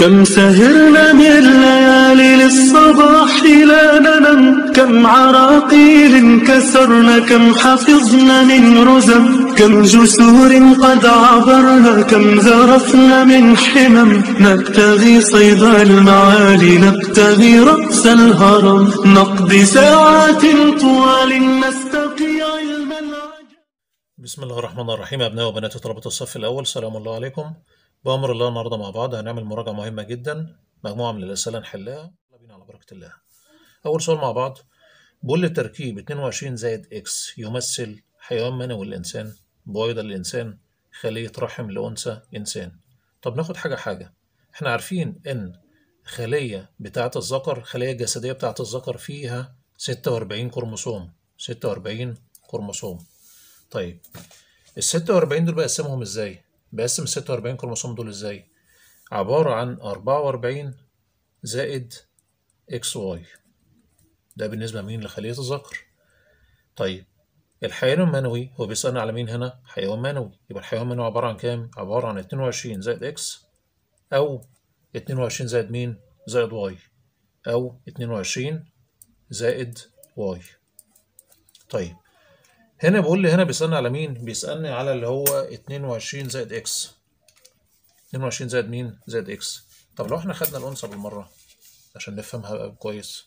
كم سهرنا من ليالي للصباح لا ننم كم عراقيل انكسرنا كم حفظنا من رزم كم جسور قد عبرنا كم ذرفنا من حمم نبتغي صيد المعالي نبتغي رأس الهرم نقضي ساعات طوال نستقي علما بسم الله الرحمن الرحيم أبناء وبنات طلبة الصف الأول سلام الله عليكم بأمر الله النهارده مع بعض هنعمل مراجعة مهمة جدا مجموعة من الأسئلة نحلها يلا بينا على بركة الله. أول سؤال مع بعض بقول التركيب 22 زائد إكس يمثل حيوان منوي للإنسان بويضة للإنسان خلية رحم لأنثى إنسان. طب ناخد حاجة حاجة إحنا عارفين إن خلية بتاعة الذكر خلية الجسدية بتاعة الذكر فيها 46 كروموسوم 46 كروموسوم. طيب ال 46 دول بقسمهم إزاي؟ بقسم الستة 46 كروموسوم دول ازاي؟ عبارة عن 44 زائد اكس واي ده بالنسبة مين لخلية الذكر طيب الحيوان المنوي هو بيسألنا على مين هنا؟ حيوان منوي يبقى الحيوان المنوي عبارة عن كام؟ عبارة عن 22 زائد اكس أو 22 زائد مين؟ زائد واي أو 22 زائد واي طيب هنا بيقول لي هنا بيسألني على مين؟ بيسألني على اللي هو 22 زائد اكس 22 زائد مين؟ زائد اكس طب لو احنا خدنا الأنثى بالمرة عشان نفهمها كويس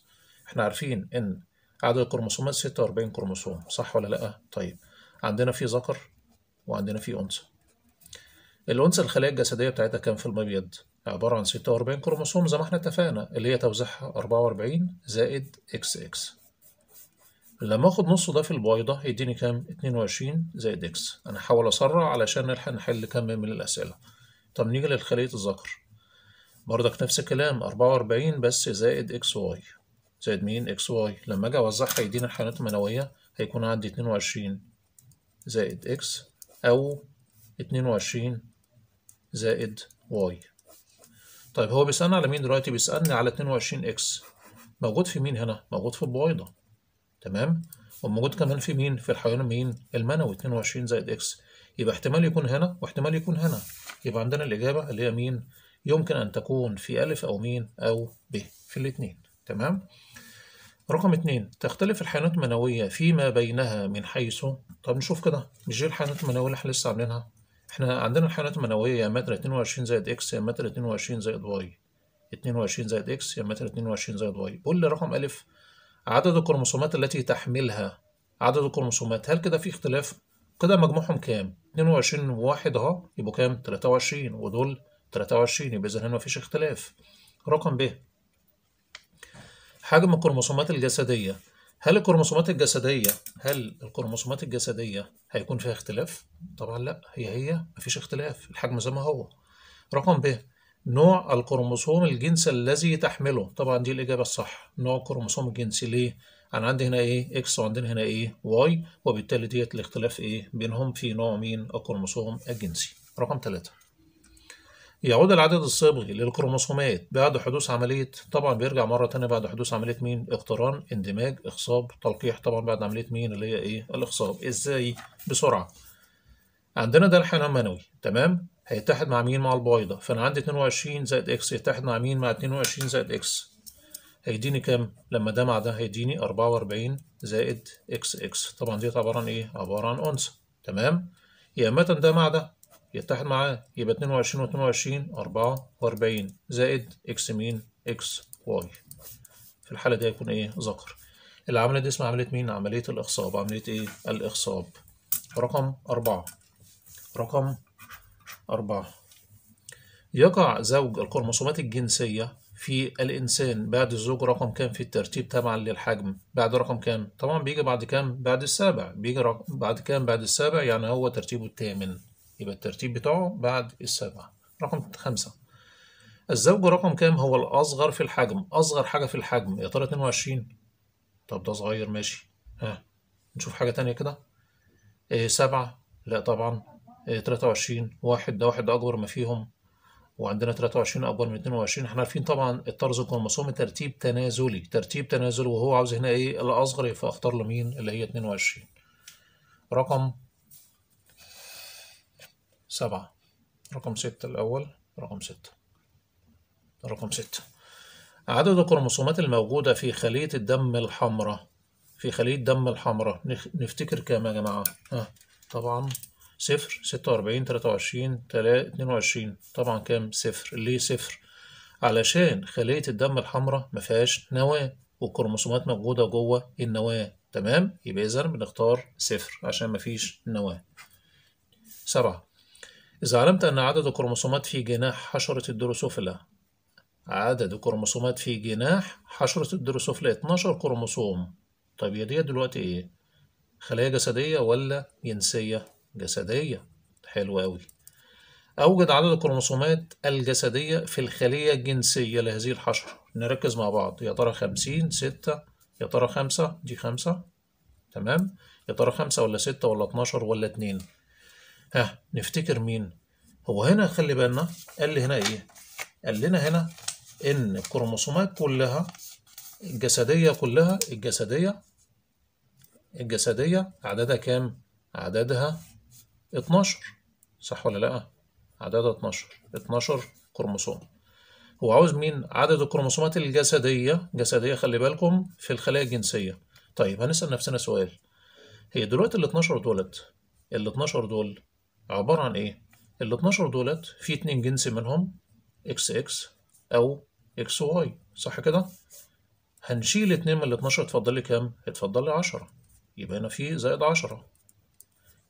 احنا عارفين إن عدد الكروموسومات 46 كروموسوم صح ولا لأ؟ طيب عندنا في ذكر وعندنا في أنثى الأنثى الخلايا الجسدية بتاعتها كام في المبيض؟ عبارة عن 46 كروموسوم زي ما احنا اتفقنا اللي هي توزيعها 44 زائد اكس اكس لما اخد نصه ده في البويضة هيديني كام؟ 22 زائد اكس انا هحاول اسرع علشان نلحق نحل كم من الاسئلة طب نيجي للخلية الذكر برضك نفس الكلام 44 بس زائد اكس واي زائد مين؟ اكس واي لما اجي اوزعها هيديني الحيوانات المنوية هيكون عندي 22 زائد اكس او 22 زائد واي طيب هو بيسألني على مين دلوقتي؟ بيسألني على 22 اكس موجود في مين هنا؟ موجود في البويضة تمام وموجود كمان في مين في الحيوان مين المنوي 22 زائد اكس يبقى احتمال يكون هنا واحتمال يكون هنا يبقى عندنا الاجابه اللي هي مين يمكن ان تكون في الف او مين او ب في الاثنين تمام رقم اثنين تختلف الحيوانات المنوية فيما بينها من حيث طب نشوف كده مش دي الحيوانات المنوية اللي احنا لسه عاملينها احنا عندنا الحيوانات المنوية يا متر 22 زائد اكس يا متر 22 زائد واي 22 زائد اكس يا متر 22 زائد واي قول لي رقم الف عدد الكروموسومات التي تحملها عدد الكروموسومات هل كده في اختلاف كده مجموعهم كام 22 و1 اهو يبقوا كام 23 ودول 23 يبقى اذا هنا مفيش اختلاف رقم ب حجم الكروموسومات الجسديه هل الكروموسومات الجسديه هل الكروموسومات الجسديه هيكون فيها اختلاف طبعا لا هي هي مفيش اختلاف الحجم زي ما هو رقم ب نوع الكروموسوم الجنس الذي تحمله طبعا دي الإجابة الصح نوع الكروموسوم الجنسي ليه؟ أنا عندي هنا إيه إكس وعندنا هنا إيه واي وبالتالي ديت الاختلاف إيه بينهم في نوع مين الكروموسوم الجنسي رقم ثلاثة يعود العدد الصبغي للكروموسومات بعد حدوث عملية طبعا بيرجع مرة تانية بعد حدوث عملية مين اقتران اندماج اخصاب تلقيح طبعا بعد عملية مين اللي هي إيه الاخصاب إزاي بسرعة عندنا ده الحنان المنوي تمام هيتحد مع مين مع البيضة فأنا عندي 22 زائد إكس يتحد مع مين مع 22 زائد إكس هيديني كام لما ده مع ده هيديني 44 زائد إكس إكس طبعا دي عبارة عن إيه عبارة عن أنثى تمام يا متى ده مع ده يتحد معاه يبقى 22 و22 44 زائد إكس مين إكس واي في الحالة دي هيكون إيه ذكر العملية دي اسمها عملية مين عملية الإخصاب عملية إيه الإخصاب رقم أربعة رقم أربعة يقع زوج الكروموسومات الجنسية في الإنسان بعد الزوج رقم كام في الترتيب تبعا للحجم بعد رقم كام طبعا بيجي بعد كام بعد السابع بيجي رقم بعد كام بعد السابع يعني هو ترتيبه الثامن يبقى الترتيب بتاعه بعد السابع رقم خمسة الزوج رقم كام هو الأصغر في الحجم أصغر حاجة في الحجم يا ترى 22 طب ده صغير ماشي ها نشوف حاجة تانية كده إيه سبعة لا طبعا آه، تلاتة وعشرين واحد ده واحد أكبر ما فيهم وعندنا 23 اكبر من 22 احنا عارفين طبعا الطرز الكروموسومي ترتيب تنازلي ترتيب تنازلي وهو عاوز هنا ايه الاصغر فاختار له مين اللي هي 22 رقم 7 رقم 6 الاول رقم 6 رقم 6 عدد الكروموسومات الموجوده في خليه الدم الحمراء في خليه الدم الحمراء نفتكر كام يا جماعه ها طبعا صفر ستة وأربعين تلاتة وعشرين اتنين وعشرين طبعا كام صفر ليه صفر علشان خلية الدم الحمراء مفيهاش نواة والكروموسومات موجودة جوه النواة تمام يبقى إذا بنختار صفر عشان مفيش نواة سبعة إذا علمت أن عدد الكروموسومات في جناح حشرة الدروسوفيلا عدد الكروموسومات في جناح حشرة الدروسوفيلا اتناشر كروموسوم طب هي ديت دلوقتي إيه؟ خلايا جسدية ولا جنسية؟ جسدية حلو أوي أوجد عدد الكروموسومات الجسدية في الخلية الجنسية لهذه الحشرة نركز مع بعض يا ترى خمسين ستة يا ترى خمسة دي خمسة تمام يا ترى خمسة ولا ستة ولا اتناشر ولا اتنين ها نفتكر مين هو هنا خلي بالنا قال لي هنا ايه قال لنا هنا ان الكروموسومات كلها الجسدية كلها الجسدية الجسدية عددها كام عددها 12 صح ولا لأ؟ عددها 12 12 كروموسوم هو عاوز مين؟ عدد الكروموسومات الجسدية جسدية خلي بالكم في الخلايا الجنسية طيب هنسأل نفسنا سؤال هي دلوقتي ال 12 دولت ال 12 دول عبارة عن إيه؟ ال 12 دولت في اتنين جنس منهم اكس اكس أو اكس واي صح كده؟ هنشيل اتنين من ال 12 اتفضل لي كام؟ اتفضل لي 10 يبقى هنا في زائد 10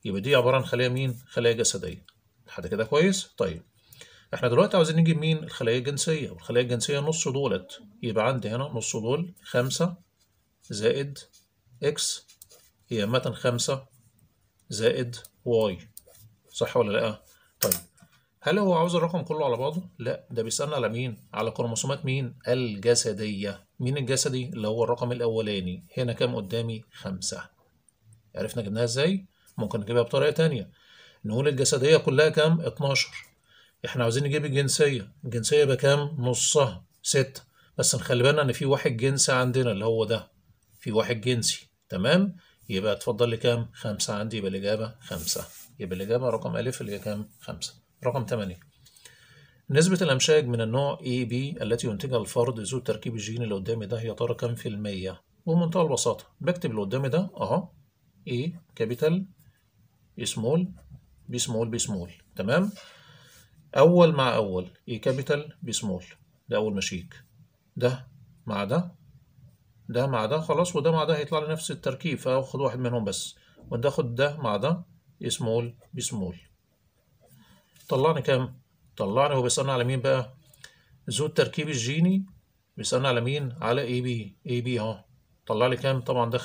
يبقى دي عباره عن خلايا مين؟ خلايا جسديه لحد كده كويس؟ طيب احنا دلوقتي عاوزين نجيب مين؟ الخلايا الجنسيه والخلايا الجنسيه نص دولت يبقى عندي هنا نص دول 5 زائد اكس هي عامه 5 زائد واي صح ولا لا؟ طيب هل هو عاوز الرقم كله على بعضه؟ لا ده بيسألنا على مين؟ على كروموسومات مين؟ الجسدية مين الجسدي؟ اللي هو الرقم الأولاني هنا كام قدامي؟ خمسة عرفنا جبناها ازاي؟ ممكن نجيبها بطريقه تانية نقول الجسديه كلها كام 12 احنا عاوزين نجيب الجنسيه الجنسيه يبقى كام نصها 6 بس نخلي بالنا ان في واحد جنسي عندنا اللي هو ده في واحد جنسي تمام يبقى اتفضل لي كام 5 عندي يبقى الاجابه 5 يبقى الاجابه رقم أ اللي هي كام 5 رقم 8 نسبة الأمشاج من النوع AB التي ينتجها الفرد ذو التركيب الجيني اللي قدامي ده يا ترى كام في المية؟ ومنتهى البساطة بكتب اللي قدامي ده أهو A كابيتال سمول بي سمول بي سمول تمام اول مع اول اي e كابيتال بي سمول ده اول مشيك ده مع ده ده مع ده خلاص وده مع ده هيطلع لي نفس التركيب فاخد واحد منهم بس وده ده مع ده سمول e بي سمول طلعني كام طلعني هو بيسالني على مين بقى ذو التركيب الجيني بيسالني على مين على اي بي اي بي اهو طلع لي كام طبعا ده 50%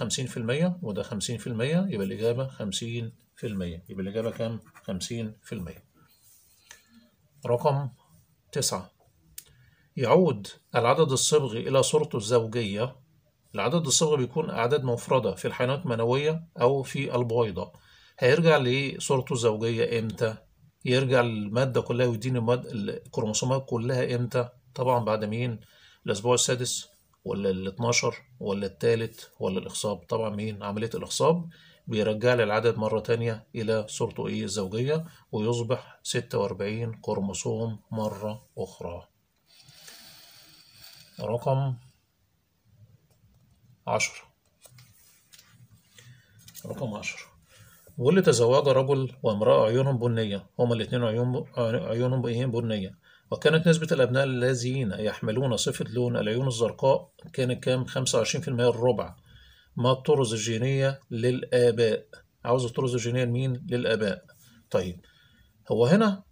وده 50% يبقى الاجابه في المية يبقى الإجابة كام؟ خمسين في المية رقم تسعة يعود العدد الصبغي إلى صورته الزوجية العدد الصبغي بيكون أعداد مفردة في الحيوانات المنوية أو في البويضة هيرجع لصورته الزوجية إمتى؟ يرجع المادة كلها ويديني الكروموسومات كلها إمتى؟ طبعا بعد مين؟ الأسبوع السادس ولا ال 12 ولا الثالث ولا الإخصاب طبعا مين؟ عملية الإخصاب بيرجع لي العدد مرة تانية إلى صورته إيه الزوجية ويصبح 46 كروموسوم مرة أخرى رقم 10 رقم عشرة واللي تزوج رجل وامرأة عيونهم بنية هما الاتنين عيون عيونهم إيه بنية وكانت نسبة الأبناء الذين يحملون صفة لون العيون الزرقاء كانت كام 25% الربع ما الطرز الجينية للآباء عاوز الطرز الجينية لمين؟ للآباء طيب هو هنا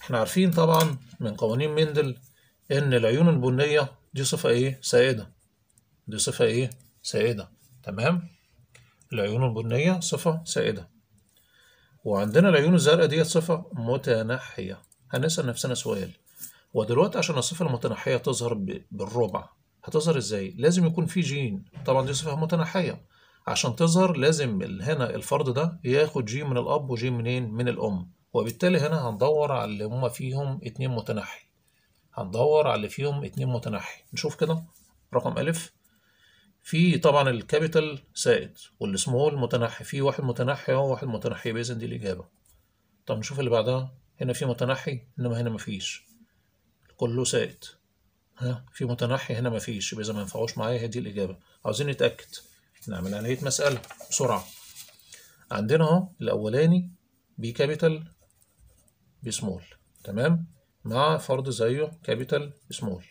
احنا عارفين طبعا من قوانين مندل ان العيون البنية دي صفة ايه؟ سائدة دي صفة ايه؟ سائدة تمام؟ العيون البنية صفة سائدة وعندنا العيون الزرقاء ديت صفة متنحية هنسأل نفسنا سؤال ودلوقتي عشان الصفة المتنحية تظهر بالربع هتظهر ازاي لازم يكون في جين طبعا دي صفه متنحيه عشان تظهر لازم هنا الفرد ده ياخد جين من الاب وجين منين من الام وبالتالي هنا هندور على اللي هما فيهم اتنين متنحي هندور على اللي فيهم اتنين متنحي نشوف كده رقم ألف في طبعا الكابيتال سائد والسمول متنحي في واحد متنحي اهو واحد متنحي بإذن دي الإجابة طب نشوف اللي بعدها هنا في متنحي إنما هنا مفيش كله سائد ها في متنحي هنا ما فيش يبقى اذا ما ينفعوش معايا هي دي الاجابه عاوزين نتاكد نعمل عمليه مساله بسرعه عندنا اهو الاولاني بي كابيتال بي سمول تمام مع فرض زيه كابيتال سمول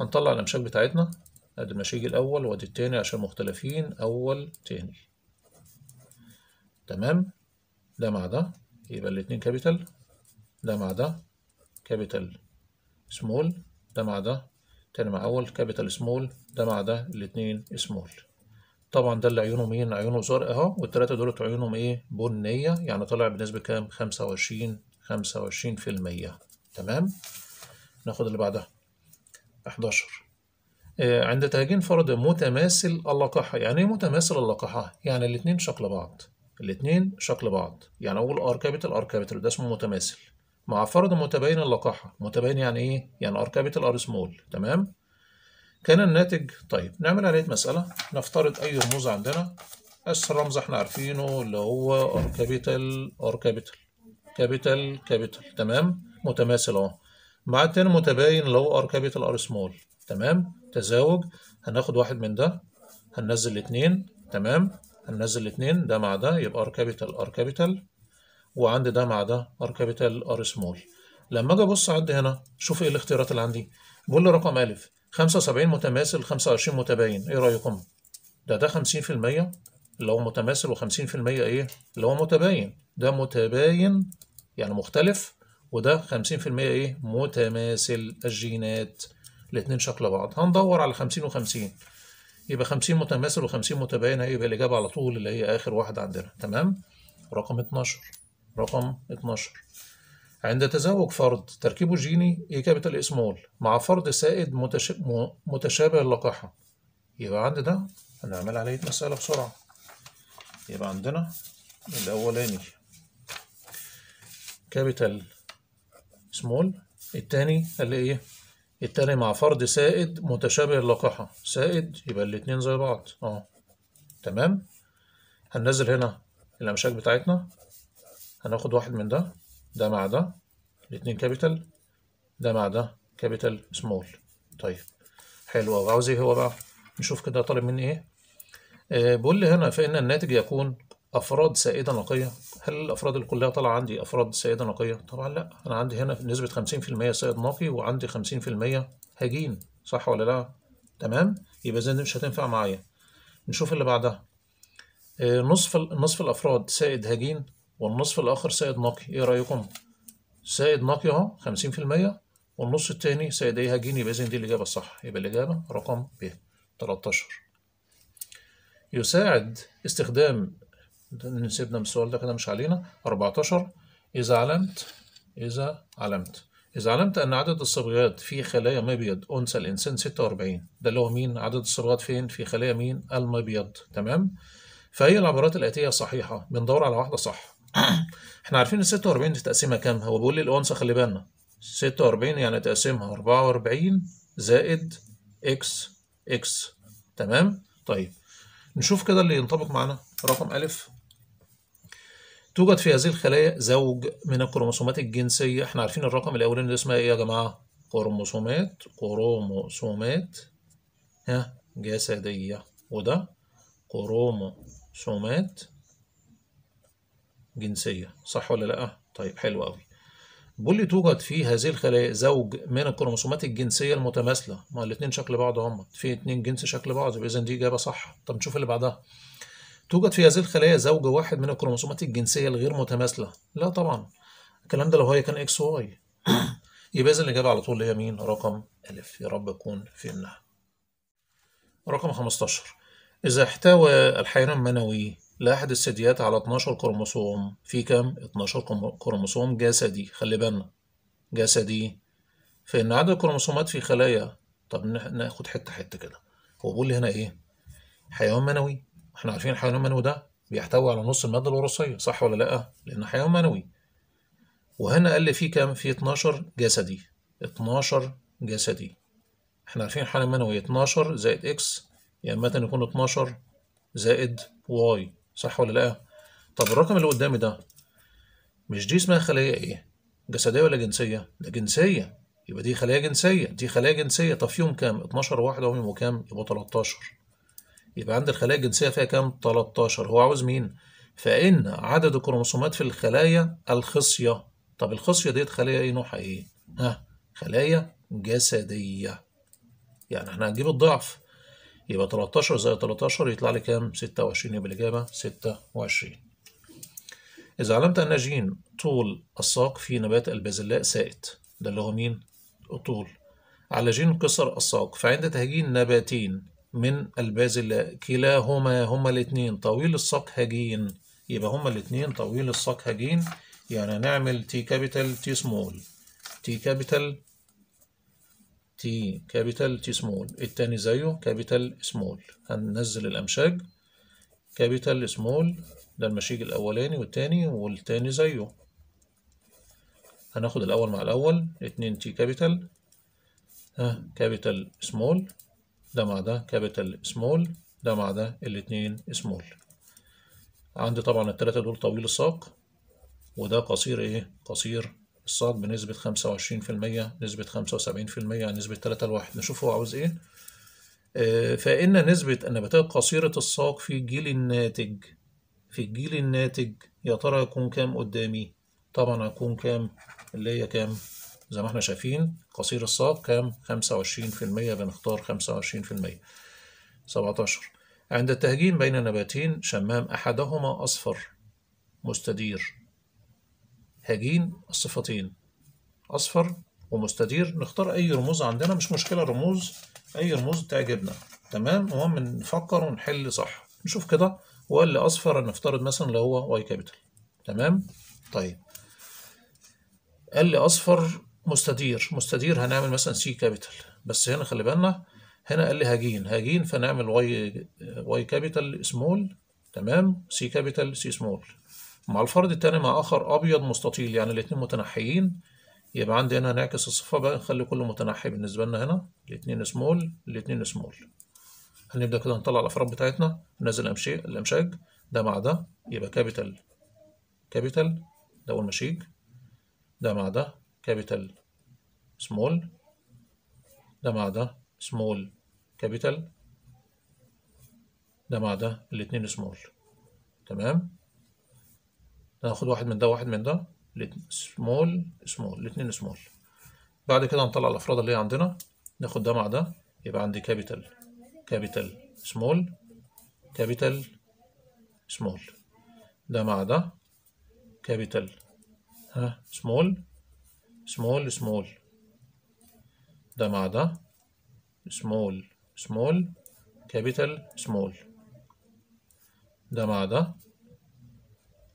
هنطلع الامشاك بتاعتنا ادي المشيج الاول وادي التاني عشان مختلفين اول تاني تمام ده مع ده يبقى الاتنين كابيتال ده مع ده كابيتال سمول ده مع ده تاني مع اول كابيتال سمول ده مع ده الاتنين سمول طبعا ده اللي عيونه مين عيونه زرق اهو والتلاتة دولت عيونهم ايه بنية يعني طلع بنسبة كام خمسة وعشرين خمسة وعشرين في المية تمام ناخد اللي بعدها 11 آه، عند تهجين فرد متماثل اللقاحة يعني ايه متماثل اللقاحة يعني الاتنين شكل بعض الاتنين شكل بعض يعني اقول ار كابيتال ار كابيتال ده اسمه متماثل مع فرد متباين اللقاحة متباين يعني إيه؟ يعني ار كابيتال ار سمول تمام؟ كان الناتج طيب نعمل عليه إيه مسألة نفترض أي رموز عندنا اس الرمز احنا عارفينه اللي هو ار كابيتال ار كابيتال كابيتال كابيتال تمام متماثل اهو مع التاني متباين اللي هو ار كابيتال ار سمول تمام تزاوج هناخد واحد من ده هننزل اتنين تمام هننزل اتنين ده مع ده يبقى ار كابيتال ار كابيتال وعند ده مع ده ار كابيتال ار سمول لما اجي ابص عد هنا شوف ايه الاختيارات اللي عندي بقول له رقم ا 75 متماثل 25 متباين ايه رايكم ده ده 50% اللي هو متماثل و50% ايه اللي هو متباين ده متباين يعني مختلف وده 50% ايه متماثل الجينات الاتنين شكل بعض هندور على 50 و50 يبقى 50 متماثل و50 متباين هيبقى الاجابه على طول اللي هي اخر واحده عندنا تمام رقم 12 رقم 12 عند تزاوج فرد تركيبه جيني A كابيتال اس سمول مع فرد سائد متش... متشابه اللقاحة يبقى عندنا هنعمل عليه مسألة بسرعة يبقى عندنا الأولاني كابيتال سمول التاني اللي ايه التاني مع فرد سائد متشابه اللقاحة سائد يبقى الاتنين زي بعض اه تمام هننزل هنا الأمشاك بتاعتنا هناخد واحد من ده ده مع ده الاتنين كابيتال ده مع ده كابيتال سمول طيب حلو قوي عاوز ايه هو بقى نشوف كده طالب مني ايه آه بيقول لي هنا فان الناتج يكون افراد سائده نقيه هل الافراد اللي كلها طالعه عندي افراد سائده نقيه طبعا لا انا عندي هنا نسبه 50% سائد نقي وعندي 50% هجين صح ولا لا تمام يبقى زي دي مش هتنفع معايا نشوف اللي بعدها آه، نصف نصف الافراد سائد هجين والنصف الآخر سائد نقي إيه رأيكم؟ سائد نقي أهو 50% والنص التاني سائد إيه هجين يبقى دي الإجابة الصح يبقى الإجابة رقم ب 13 يساعد استخدام سيبنا من السؤال ده كده مش علينا 14 إذا علمت إذا علمت إذا علمت أن عدد الصبغات في خلايا مبيض أنثى الإنسان 46 ده اللي هو مين؟ عدد الصبغات فين؟ في خلايا مين؟ المبيض تمام؟ فهي العبارات الآتية صحيحة بندور على واحدة صح احنا عارفين ال 46 دي تقسيمها كام؟ هو بيقول لي الأنصة خلي بالنا 46 يعني تقسيمها 44 زائد اكس اكس تمام؟ طيب نشوف كده اللي ينطبق معانا رقم ألف توجد في هذه الخلايا زوج من الكروموسومات الجنسية احنا عارفين الرقم الأولاني ده اسمها ايه يا جماعة؟ كروموسومات كروموسومات ها جسدية وده كروموسومات جنسية صح ولا لأ؟ طيب حلو قوي بيقول توجد في هذه الخلايا زوج من الكروموسومات الجنسية المتماثلة ما الاثنين شكل بعض هم في اثنين جنس شكل بعض يبقى إذا دي إجابة صح طب نشوف اللي بعدها توجد في هذه الخلايا زوج واحد من الكروموسومات الجنسية الغير متماثلة لا طبعا الكلام ده لو هي كان اكس واي يبقى إذا الإجابة على طول هي مين؟ رقم ألف يا رب أكون فهمناها رقم 15 إذا احتوى الحيوان المنوي لأحد الثدييات على 12 كروموسوم في كام؟ 12 كروموسوم جسدي خلي بالنا جسدي فإن عدد الكروموسومات في خلايا طب ناخد حتة حتة كده هو بيقول لي هنا إيه؟ حيوان منوي احنا عارفين الحيوان المنوي ده بيحتوي على نص المادة الوراثية صح ولا لأ؟ لأن حيوان منوي وهنا قال لي في كام؟ في 12 جسدي 12 جسدي احنا عارفين الحيوان المنوي 12 زائد اكس يا يعني مثلا يكون 12 زائد واي صح ولا لا؟ طب الرقم اللي قدامي ده مش دي اسمها خلية ايه؟ جسدية ولا جنسية؟ ده جنسية يبقى دي خلية جنسية دي خلية جنسية طب فيهم كام؟ 12 واحدة هم يبقوا كام؟ يبقوا 13 يبقى عند الخلايا الجنسية فيها كام؟ 13 هو عاوز مين؟ فإن عدد الكروموسومات في الخلايا الخصية طب الخصية ديت خلايا ايه نوعها ايه؟ ها خلايا جسدية يعني احنا هنجيب الضعف يبقى 13 زائد 13 يطلع لي كام 26 يبقى الإجابة 26 إذا علمت أن ج طول الساق في نبات البازلاء سائت ده اللي هو مين الطول على ج قصر الساق فعند تهجين نباتين من البازلاء كلاهما هما الاثنين طويل الساق هجين يبقى هما الاثنين طويل الساق هجين يعني هنعمل تي كابيتال تي سمول تي كابيتال تي كابيتال تي سمول التاني زيه كابيتال سمول هننزل الأمشاج كابيتال سمول ده المشيج الأولاني والتاني والتاني زيه هناخد الأول مع الأول اتنين تي كابيتال ها كابيتال سمول ده مع ده كابيتال سمول ده مع ده الاتنين سمول عندي طبعا التلاتة دول طويل الساق وده قصير ايه قصير الصاد بنسبة 25% نسبة 75% نسبة 3 لواحد نشوف هو عاوز ايه آه فإن نسبة النباتات قصيرة الساق في الجيل الناتج في الجيل الناتج يا ترى يكون كام قدامي طبعا هيكون كام اللي هي كام زي ما احنا شايفين قصير الساق كام 25% بنختار 25% 17 عند التهجين بين نباتين شمام أحدهما أصفر مستدير هجين الصفتين أصفر ومستدير نختار أي رموز عندنا مش مشكلة رموز أي رموز تعجبنا تمام المهم نفكر ونحل صح نشوف كده وقال لي أصفر نفترض مثلا اللي هو واي كابيتال تمام طيب قال لي أصفر مستدير مستدير هنعمل مثلا سي كابيتال بس هنا خلي بالنا هنا قال لي هجين هجين فنعمل واي واي كابيتال سمول تمام سي كابيتال سي سمول مع الفرد التاني مع آخر أبيض مستطيل يعني الاتنين متنحيين يبقى عندي هنا هنعكس الصفة بقى نخلي كله متنحي بالنسبة لنا هنا الاتنين سمول الاتنين سمول هنبدأ كده نطلع الأفراد بتاعتنا ننزل الأمشاج ده مع ده يبقى كابيتال كابيتال ده أول مشيج ده مع ده كابيتال سمول ده مع ده سمول كابيتال ده مع ده الاتنين سمول تمام هناخد واحد من ده وواحد من ده سمول سمول الاتنين سمول بعد كده هنطلع الأفراد اللي هي عندنا ناخد ده مع ده يبقى عندي كابيتال كابيتال سمول كابيتال سمول ده مع ده كابيتال ها سمول سمول سمول ده مع ده سمول سمول كابيتال سمول ده مع ده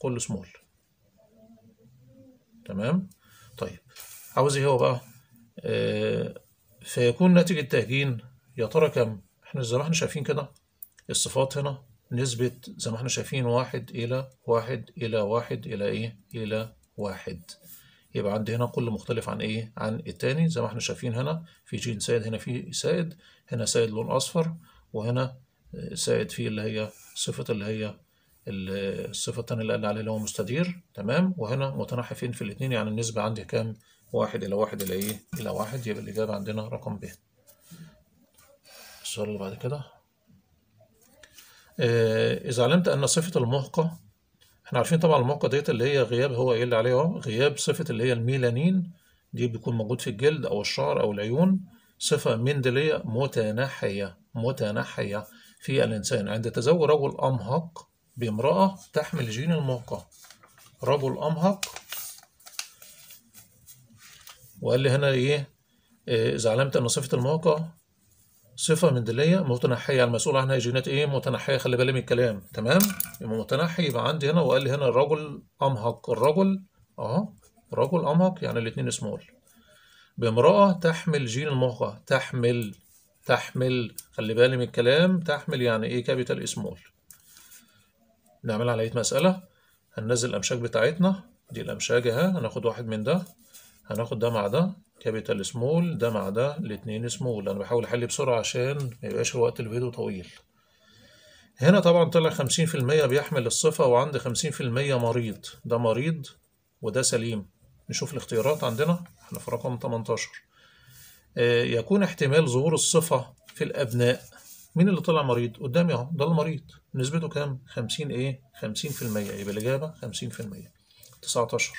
كله سمول تمام طيب عاوز ايه هو بقى آه فيكون ناتج التهجين يا ترى كم احنا زي ما احنا شايفين كده الصفات هنا نسبة زي ما احنا شايفين واحد إلى واحد إلى واحد إلى إيه؟ إلى واحد يبقى عندي هنا كل مختلف عن إيه؟ عن التاني زي ما احنا شايفين هنا في جين سائد هنا في سائد هنا سائد لون أصفر وهنا آه، سائد فيه اللي هي صفة اللي هي الصفة الثانية اللي قال عليها اللي هو مستدير تمام وهنا متنحفين في الاثنين يعني النسبة عندي كام؟ واحد إلى واحد إلى إيه؟ إلى واحد يبقى الإجابة عندنا رقم ب. السؤال اللي بعد كده آه، إذا علمت أن صفة المهقة احنا عارفين طبعا المهقة ديت اللي هي غياب هو إيه اللي عليه أهو غياب صفة اللي هي الميلانين دي بيكون موجود في الجلد أو الشعر أو العيون صفة مندلية متنحية متنحية في الإنسان عند تزوج رجل أمهق بامرأة تحمل جين الموقع رجل أمهق وقال لي هنا إيه آه، إذا علمت أن صفة الموقع صفة مندلية متنحية المسؤول يعني عنها جينات إيه متنحية خلي بالي من الكلام تمام يبقى متنحي يبقى عندي هنا وقال لي هنا الرجل أمهق الرجل أهو رجل أمهق يعني الاتنين سمول بامرأة تحمل جين الموقع تحمل تحمل خلي بالي من الكلام تحمل يعني إيه كابيتال سمول نعمل عملية مسألة هننزل الأمشاج بتاعتنا دي الأمشاج أهي هناخد واحد من ده هناخد ده مع ده كابيتال سمول ده مع ده الاتنين سمول أنا بحاول أحل بسرعة عشان ميبقاش الوقت الفيديو طويل هنا طبعا طلع خمسين في المية بيحمل الصفة وعند خمسين في المية مريض ده مريض وده سليم نشوف الاختيارات عندنا احنا في رقم تمنتاشر آه، يكون احتمال ظهور الصفة في الأبناء مين اللي طلع مريض قدامي اهو ده المريض نسبته كام 50 ايه 50% يبقى الاجابه 50% 19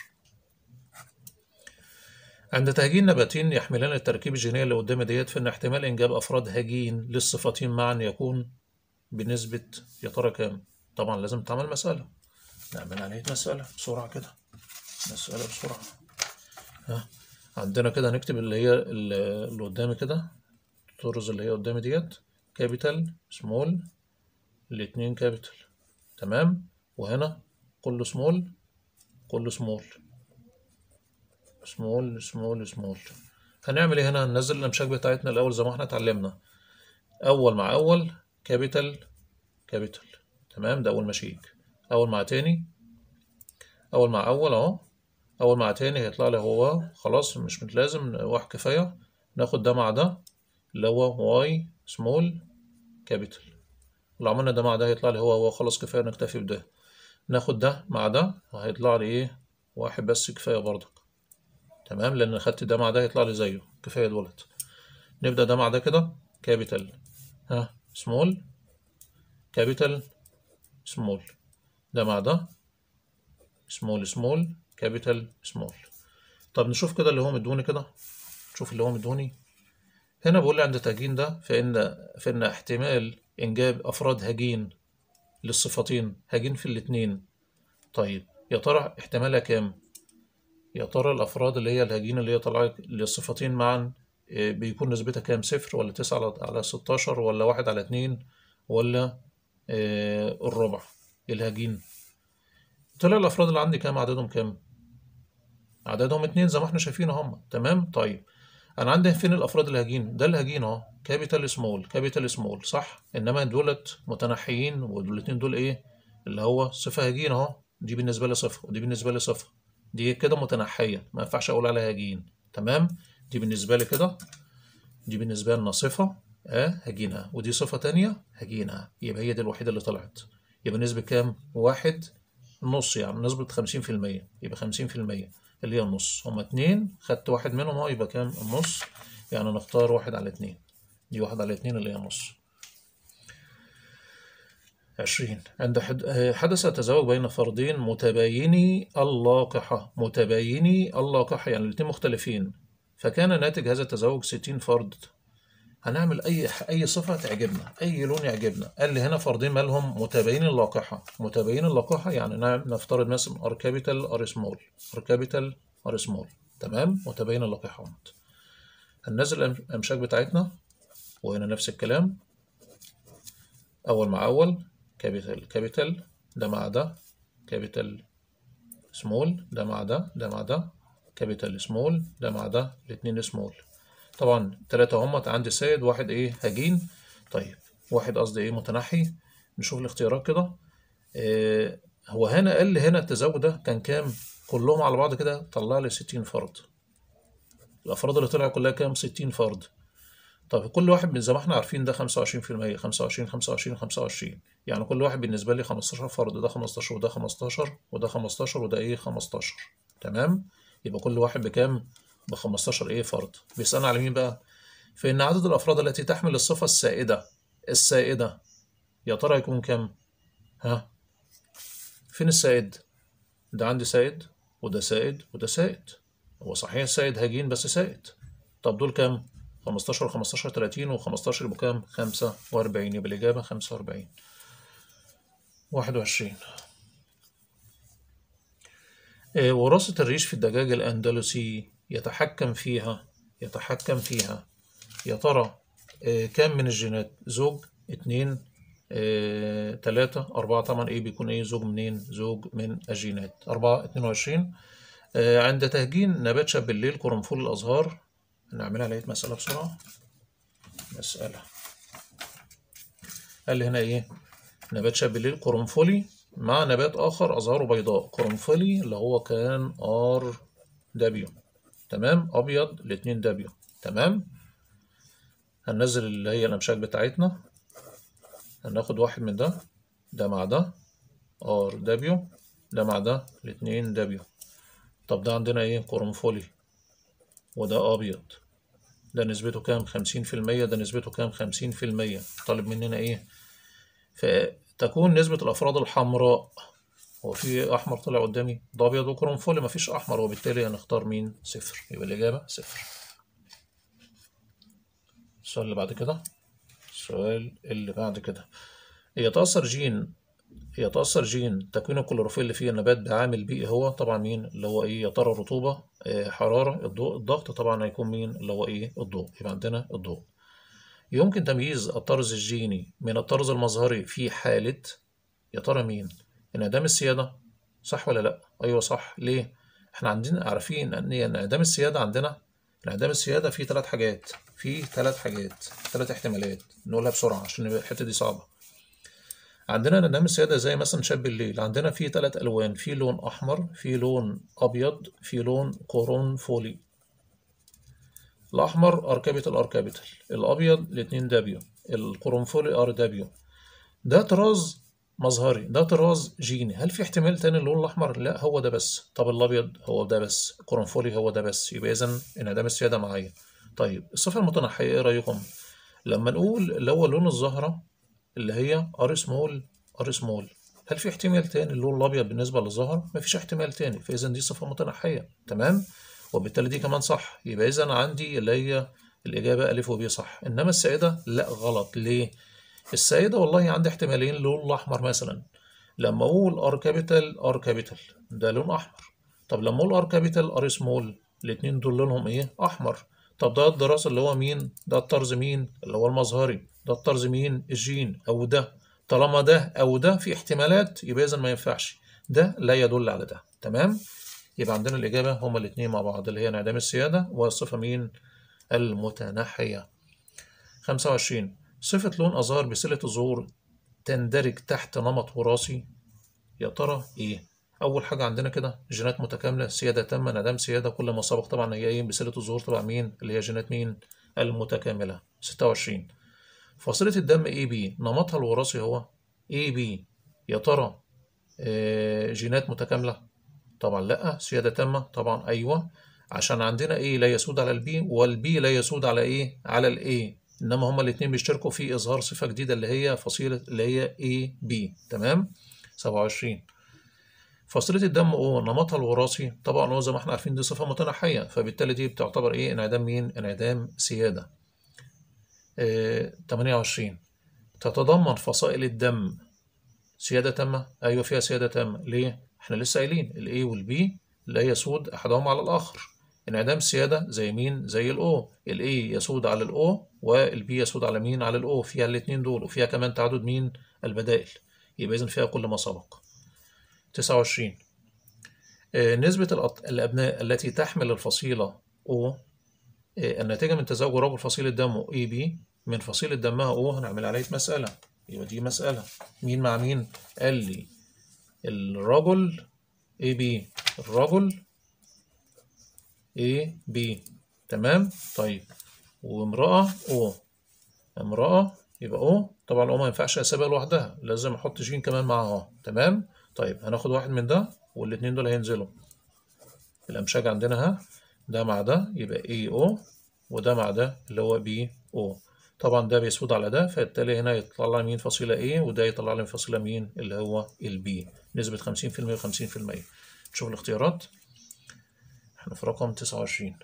عند تهجين نباتين يحملان التركيب الجينية اللي قدامي ديت فإن احتمال إنجاب أفراد هجين للصفتين معا يكون بنسبة يا ترى كام؟ طبعا لازم تعمل مسألة نعمل عليه مسألة بسرعة كده مسألة بسرعة ها عندنا كده هنكتب اللي هي اللي قدامي كده الطرز اللي هي قدامي ديت كابيتال سمول الاتنين كابيتال تمام وهنا كله سمول كله سمول سمول سمول سمول هنعمل ايه هنا هننزل الامشاك بتاعتنا الاول زي ما احنا اتعلمنا اول مع اول كابيتال كابيتال تمام ده اول مشيك اول مع تاني اول مع اول اهو اول مع تاني هيطلع لي هو خلاص مش متلازم واحد كفايه ناخد ده مع ده اللي هو واي سمول كابيتال لو عملنا ده مع ده هيطلع لي هو هو خلاص كفايه نكتفي بده ناخد ده مع ده هيطلع لي ايه واحد بس كفايه برضك تمام لان خدت ده مع ده هيطلع لي زيه كفايه دولت نبدا ده مع ده كده كابيتال ها سمول كابيتال سمول ده مع ده سمول سمول كابيتال سمول طب نشوف كده اللي هو مدوني كده نشوف اللي هو مدوني هنا بقول عند تهجين ده فإن فإن احتمال إنجاب أفراد هجين للصفتين هجين في الاتنين طيب يا ترى احتمالها كام؟ يا ترى الأفراد اللي هي الهجين اللي هي طالعة للصفتين معا آه، بيكون نسبتها كام صفر ولا تسعة على ستاشر ولا واحد على اتنين ولا آه، الربع الهجين طلع الأفراد اللي عندي كام عددهم كام؟ عددهم اتنين زي ما احنا شايفين هم تمام طيب انا عندي فين الافراد الهجين ده الهجين اهو كابيتال سمول كابيتال سمول صح انما دولت متنحيين والاثنين دول ايه اللي هو صفه هجين اهو دي بالنسبه لي صفه ودي بالنسبه لي صفه دي كده متنحيه ما ينفعش اقول عليها هجين تمام دي بالنسبه لي كده دي بالنسبه لنا صفه اه هجينها ودي صفه تانية هجينها يبقى هي دي الوحيده اللي طلعت يبقى نسبه كام واحد نص يعني نسبه 50% يبقى 50% اللي هي النص هما اتنين خدت واحد منهم اهو يبقى كام النص يعني نختار واحد على اتنين دي واحد على اتنين اللي هي النص عشرين عند حدث تزاوج بين فردين متبايني اللاقحة متبايني اللاقحة يعني الاتنين مختلفين فكان ناتج هذا التزاوج ستين فرد هنعمل اي اي صفه تعجبنا اي لون يعجبنا قال لي هنا فرضين مالهم متباين اللاقحه متباين اللاقحه يعني نفترض مثلا ار كابيتال ار سمول ار كابيتال ار سمول تمام متباين اللاقحات هننزل الامشاك بتاعتنا وهنا نفس الكلام اول مع اول كابيتال كابيتال ده مع ده كابيتال سمول ده مع ده ده مع ده كابيتال سمول ده مع ده الاتنين سمول طبعا تلاتة همت عندي سائد واحد ايه هجين طيب واحد قصدي ايه متنحي نشوف الاختيارات كده آه هو هنا قال لي هنا التزاوج ده كان كام كلهم على بعض كده طلع لي 60 فرد الافراد اللي طلعوا كلها كام 60 فرد طب كل واحد من زي ما احنا عارفين ده 25% 25 25 25 يعني كل واحد بالنسبه لي 15 فرد ده 15 وده 15 وده 15 وده ايه 15 تمام يبقى كل واحد بكام ب 15 ايه فرد بيسألنا على مين بقى فإن عدد الأفراد التي تحمل الصفة السائدة السائدة يا ترى يكون كام ها فين السائد ده عندي سائد وده سائد وده سائد هو صحيح سائد هجين بس سائد طب دول كام 15 15 30 و15 يبقوا كام 45 يبقى الإجابة 45 21 آه، وراثة الريش في الدجاج الأندلسي يتحكم فيها يتحكم فيها يا ترى آه، كام من الجينات زوج اتنين اه تلاتة أربعة طبعا إيه بيكون إيه زوج منين زوج من الجينات أربعة اتنين وعشرين اه عند تهجين نبات شاب الليل قرنفل الأزهار نعملها لقيت إيه؟ مسألة بسرعة مسألة قال لي هنا إيه نبات شاب الليل قرنفلي مع نبات آخر أزهاره بيضاء قرنفلي اللي هو كان ار دبليو تمام ابيض الاتنين ده ابيض تمام هننزل اللي هي الامشاك بتاعتنا هناخد واحد من ده ده مع ده ار دبليو ده مع ده الاتنين دبليو طب ده عندنا ايه كرومفولي وده ابيض ده نسبته كام خمسين في المية ده نسبته كام خمسين في المية طالب مننا ايه فتكون نسبة الافراد الحمراء هو في احمر طلع قدامي ده ابيض وقرنفل مفيش احمر وبالتالي هنختار مين صفر يبقى الاجابه صفر السؤال اللي بعد كده السؤال اللي بعد كده يتاثر جين يتاثر جين تكوين الكلوروفيل في النبات بعامل بيئي هو طبعا مين اللي هو ايه يا ترى الرطوبه آه، حراره الضوء الضغط طبعا هيكون مين اللي هو ايه الضوء يبقى عندنا الضوء يمكن تمييز الطرز الجيني من الطرز المظهري في حاله يا ترى مين انعدام السيادة صح ولا لأ؟ أيوه صح ليه؟ احنا عندنا عارفين ان انعدام السيادة عندنا انعدام السيادة فيه ثلاث حاجات فيه ثلاث حاجات ثلاث احتمالات نقولها بسرعة عشان الحتة دي صعبة عندنا انعدام السيادة زي مثلا شاب الليل عندنا فيه ثلاث ألوان فيه لون أحمر فيه لون أبيض فيه لون كورونفولي الأحمر ار كابيتال ار كابيتال الأبيض الاتنين دابيو القرنفولي ار دابيو ده طراز مظهري ده طراز جيني هل في احتمال تاني اللون الاحمر لا هو ده بس طب الابيض هو ده بس قرنفلي هو ده بس يبقى اذا انعدام السياده معايا طيب الصفه المتنحيه ايه رايكم لما نقول اللي هو لون الزهره اللي هي ار سمول ار سمول هل في احتمال تاني اللون الابيض بالنسبه للزهر مفيش احتمال تاني فاذا دي صفه متنحيه تمام وبالتالي دي كمان صح يبقى اذا عندي اللي هي الاجابه ا وب صح انما السائده لا غلط ليه السيدة والله عندي احتمالين لون الأحمر مثلا لما أقول ار كابيتال ار كابيتال ده لون أحمر طب لما أقول ار كابيتال ار سمول الاثنين دول لونهم إيه؟ أحمر طب ده الدراسة اللي هو مين؟ ده الطرز مين؟ اللي هو المظهري ده الطرز مين؟ الجين أو ده طالما ده أو ده في احتمالات يبقى إذا ما ينفعش ده لا يدل على ده تمام؟ يبقى عندنا الإجابة هما الاثنين مع بعض اللي هي انعدام السيادة والصفة مين؟ المتنحية 25 صفة لون أزهر بسلة الزهور تندرج تحت نمط وراثي يا ترى إيه؟ أول حاجة عندنا كده جينات متكاملة سيادة تامة ندم سيادة كل ما سبق طبعا هي إيه بسلة الزهور تبع مين؟ اللي هي جينات مين؟ المتكاملة 26 فصيلة الدم AB بي نمطها الوراثي هو AB بي يا ترى آه، جينات متكاملة طبعا لا سيادة تامة طبعا أيوة عشان عندنا ايه لا يسود على البي والبي لا يسود على ايه على الايه انما هما الاثنين بيشتركوا في اظهار صفه جديده اللي هي فصيله اللي هي اي بي تمام 27 فصيله الدم او نمطها الوراثي طبعا هو زي ما احنا عارفين دي صفه متنحيه فبالتالي دي بتعتبر ايه انعدام مين انعدام سياده اه 28 تتضمن فصائل الدم سياده تامه ايوه فيها سياده تامه ليه احنا لسه قايلين الاي والبي لا يسود احدهما على الاخر انعدام سياده زي مين زي الاو الاي يسود على الاو والبي يسود على مين على الاو فيها الاثنين دول وفيها كمان تعدد مين البدائل يبقى اذا فيها كل ما سبق 29 آه، نسبة الأبناء التي تحمل الفصيلة O آه، الناتجة من تزوج رجل فصيلة دمه AB من فصيلة دمها O هنعمل عليه مسألة يبقى دي مسألة مين مع مين؟ قال لي الرجل AB الرجل A B تمام طيب وامرأة O امرأة يبقى O طبعا O ما ينفعش أسيبها لوحدها لازم أحط جين كمان معاها تمام طيب هناخد واحد من ده والاتنين دول هينزلوا الأمشاج عندنا ها ده مع ده يبقى A O وده مع ده اللي هو B O طبعا ده بيسود على ده فبالتالي هنا يطلع لي مين فصيلة A وده يطلع لي فصيلة مين اللي هو البي نسبة 50% و50% نشوف الاختيارات احنا في رقم 29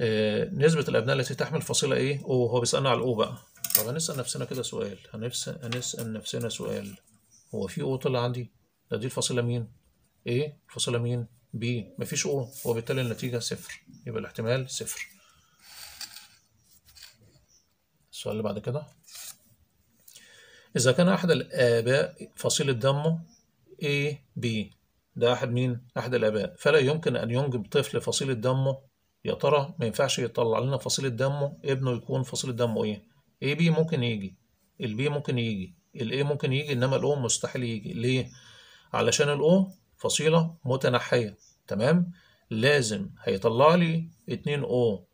آه، نسبة الأبناء التي تحمل فصيلة إيه؟ أو هو بيسألنا على الأو بقى طب هنسأل نفسنا كده سؤال هنفس... هنسأل نفسنا سؤال هو في أو طلع عندي؟ ده دي الفصيلة مين؟ إيه؟ الفصيلة مين؟ بي مفيش أو وبالتالي النتيجة صفر يبقى الاحتمال صفر السؤال اللي بعد كده إذا كان أحد الآباء فصيلة دمه A B ده أحد مين؟ أحد الآباء فلا يمكن أن ينجب طفل فصيلة دمه يا ترى ما ينفعش يطلع لنا فصيلة دمه ابنه يكون فصيلة دمه إيه؟ إيه بي ممكن يجي البي ممكن يجي الإيه ممكن يجي انما الاو مستحيل يجي ليه علشان الاو فصيله متنحيه تمام لازم هيطلع لي اتنين او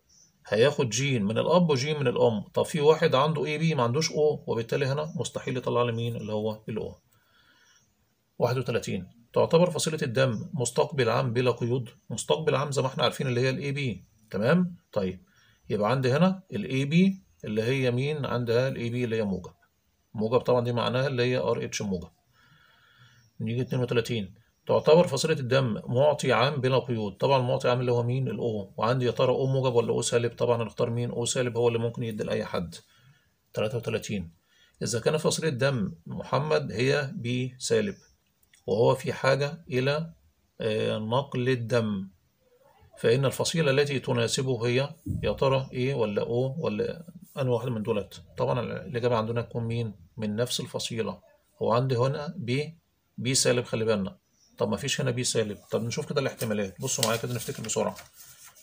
هياخد جين من الاب وجين من الام طب في واحد عنده إيه بي ما عندوش او وبالتالي هنا مستحيل يطلع لي مين اللي هو الاو 31 تعتبر فصيلة الدم مستقبل عام بلا قيود مستقبل عام زي ما احنا عارفين اللي هي الاي بي تمام طيب يبقى عندي هنا الاي بي اللي هي مين عندها الاي بي اللي هي موجب موجب طبعا دي معناها اللي هي ار اتش موجب نيجي 32 تعتبر فصيلة الدم معطي عام بلا قيود طبعا المعطي عام اللي هو مين الاو وعندي يا ترى او موجب ولا او سالب طبعا هنختار مين او سالب هو اللي ممكن يدي لاي حد 33 اذا كان فصيلة دم محمد هي بي سالب وهو في حاجة إلى آه، نقل الدم فإن الفصيلة التي تناسبه هي يا ترى إيه ولا أو ولا أنا واحد من دولت طبعا الإجابة عندنا تكون مين من نفس الفصيلة هو عندي هنا ب ب سالب خلي بالنا طب ما فيش هنا ب سالب طب نشوف كده الاحتمالات بصوا معايا كده نفتكر بسرعة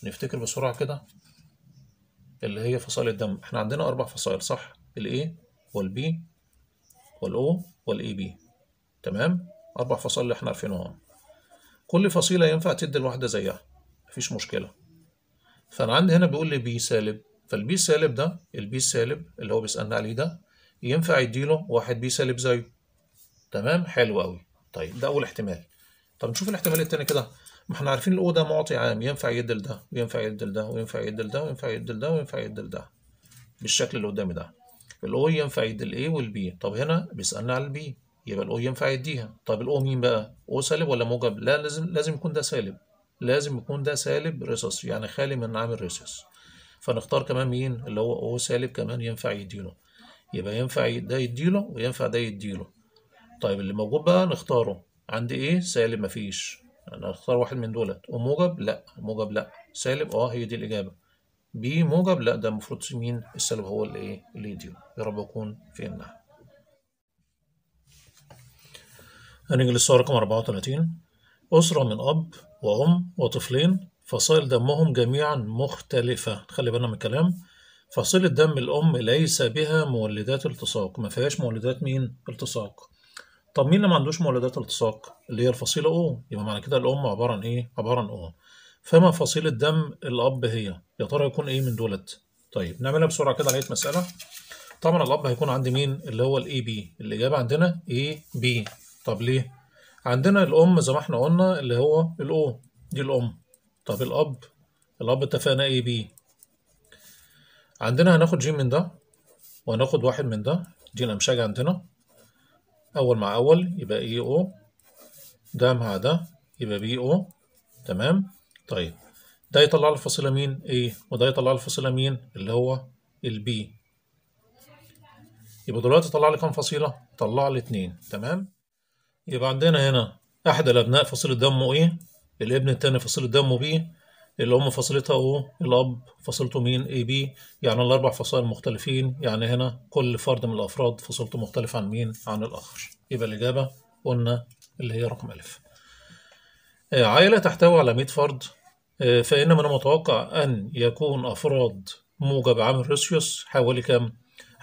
نفتكر بسرعة كده اللي هي فصائل الدم احنا عندنا أربع فصائل صح الإيه والبي والأو والإي بي تمام أربع فصائل اللي إحنا عارفينهم كل فصيلة ينفع تدي الواحدة زيها مفيش مشكلة فأنا عندي هنا بيقول لي بي سالب فالبي سالب ده البي سالب اللي هو بيسألنا عليه ده ينفع يديله واحد بي سالب زيه تمام حلو أوي طيب ده أول احتمال طب نشوف الاحتمال التاني كده ما احنا عارفين الأو ده معطي عام ينفع يدل ده وينفع يدل ده وينفع يدل ده وينفع يدل ده وينفع يدل ده بالشكل اللي قدامي ده الأو ينفع يدل إيه والبي طب هنا بيسألنا على البي يبقى الاو ينفع يديها طب الاو مين بقى او سالب ولا موجب لا لازم لازم يكون ده سالب لازم يكون ده سالب ريسس يعني خالي من عامل ريسس فنختار كمان مين اللي هو او سالب كمان ينفع يديله يبقى ينفع ده يديله وينفع ده يديله طيب اللي موجود بقى نختاره عند ايه سالب مفيش انا اختار واحد من دولت وموجب لا موجب لا سالب اه هي دي الاجابه ب موجب لا ده المفروض مين السالب هو اللي ايه اللي يديله يا رب اكون في هنيجي للصورة رقم 34 أسرة من أب وأم وطفلين فصائل دمهم جميعا مختلفة خلي بالنا من الكلام فصيلة دم الأم ليس بها مولدات التصاق ما فيهاش مولدات مين؟ التصاق طب مين اللي ما عندوش مولدات التصاق؟ اللي هي الفصيلة أو يبقى معنى كده الأم عبارة عن إيه؟ عبارة عن أو فما فصيلة دم الأب هي؟ يا ترى يكون إيه من دولت؟ طيب نعملها بسرعة كده على مسألة طبعا الأب هيكون عندي مين؟ اللي هو الإي بي الإجابة عندنا إي بي طب ليه؟ عندنا الأم زي ما احنا قلنا اللي هو الأو دي الأم طب الأب الأب اتفقنا إيه بيه؟ عندنا هناخد جيم من ده وهناخد واحد من ده دي الأمشاج عندنا أول مع أول يبقى إي أو ده مع ده يبقى بي أو تمام؟ طيب ده يطلع لي الفصيلة مين؟ إيه وده يطلع لي الفصيلة مين؟ اللي هو البي يبقى دلوقتي طلع لي كام فصيلة؟ طلع لي اتنين تمام؟ يبقى عندنا هنا احد الابناء فصيله دمه ايه الابن التاني فصيله دمه بي الام فصيلتها او الاب فصيلته مين اي بي يعني الاربع فصائل مختلفين يعني هنا كل فرد من الافراد فصيلته مختلف عن مين عن الاخر يبقى الاجابه قلنا اللي هي رقم الف آه، عائله تحتوي على 100 فرد آه، فان من المتوقع ان يكون افراد موجب عامل ريسيوس حوالي كام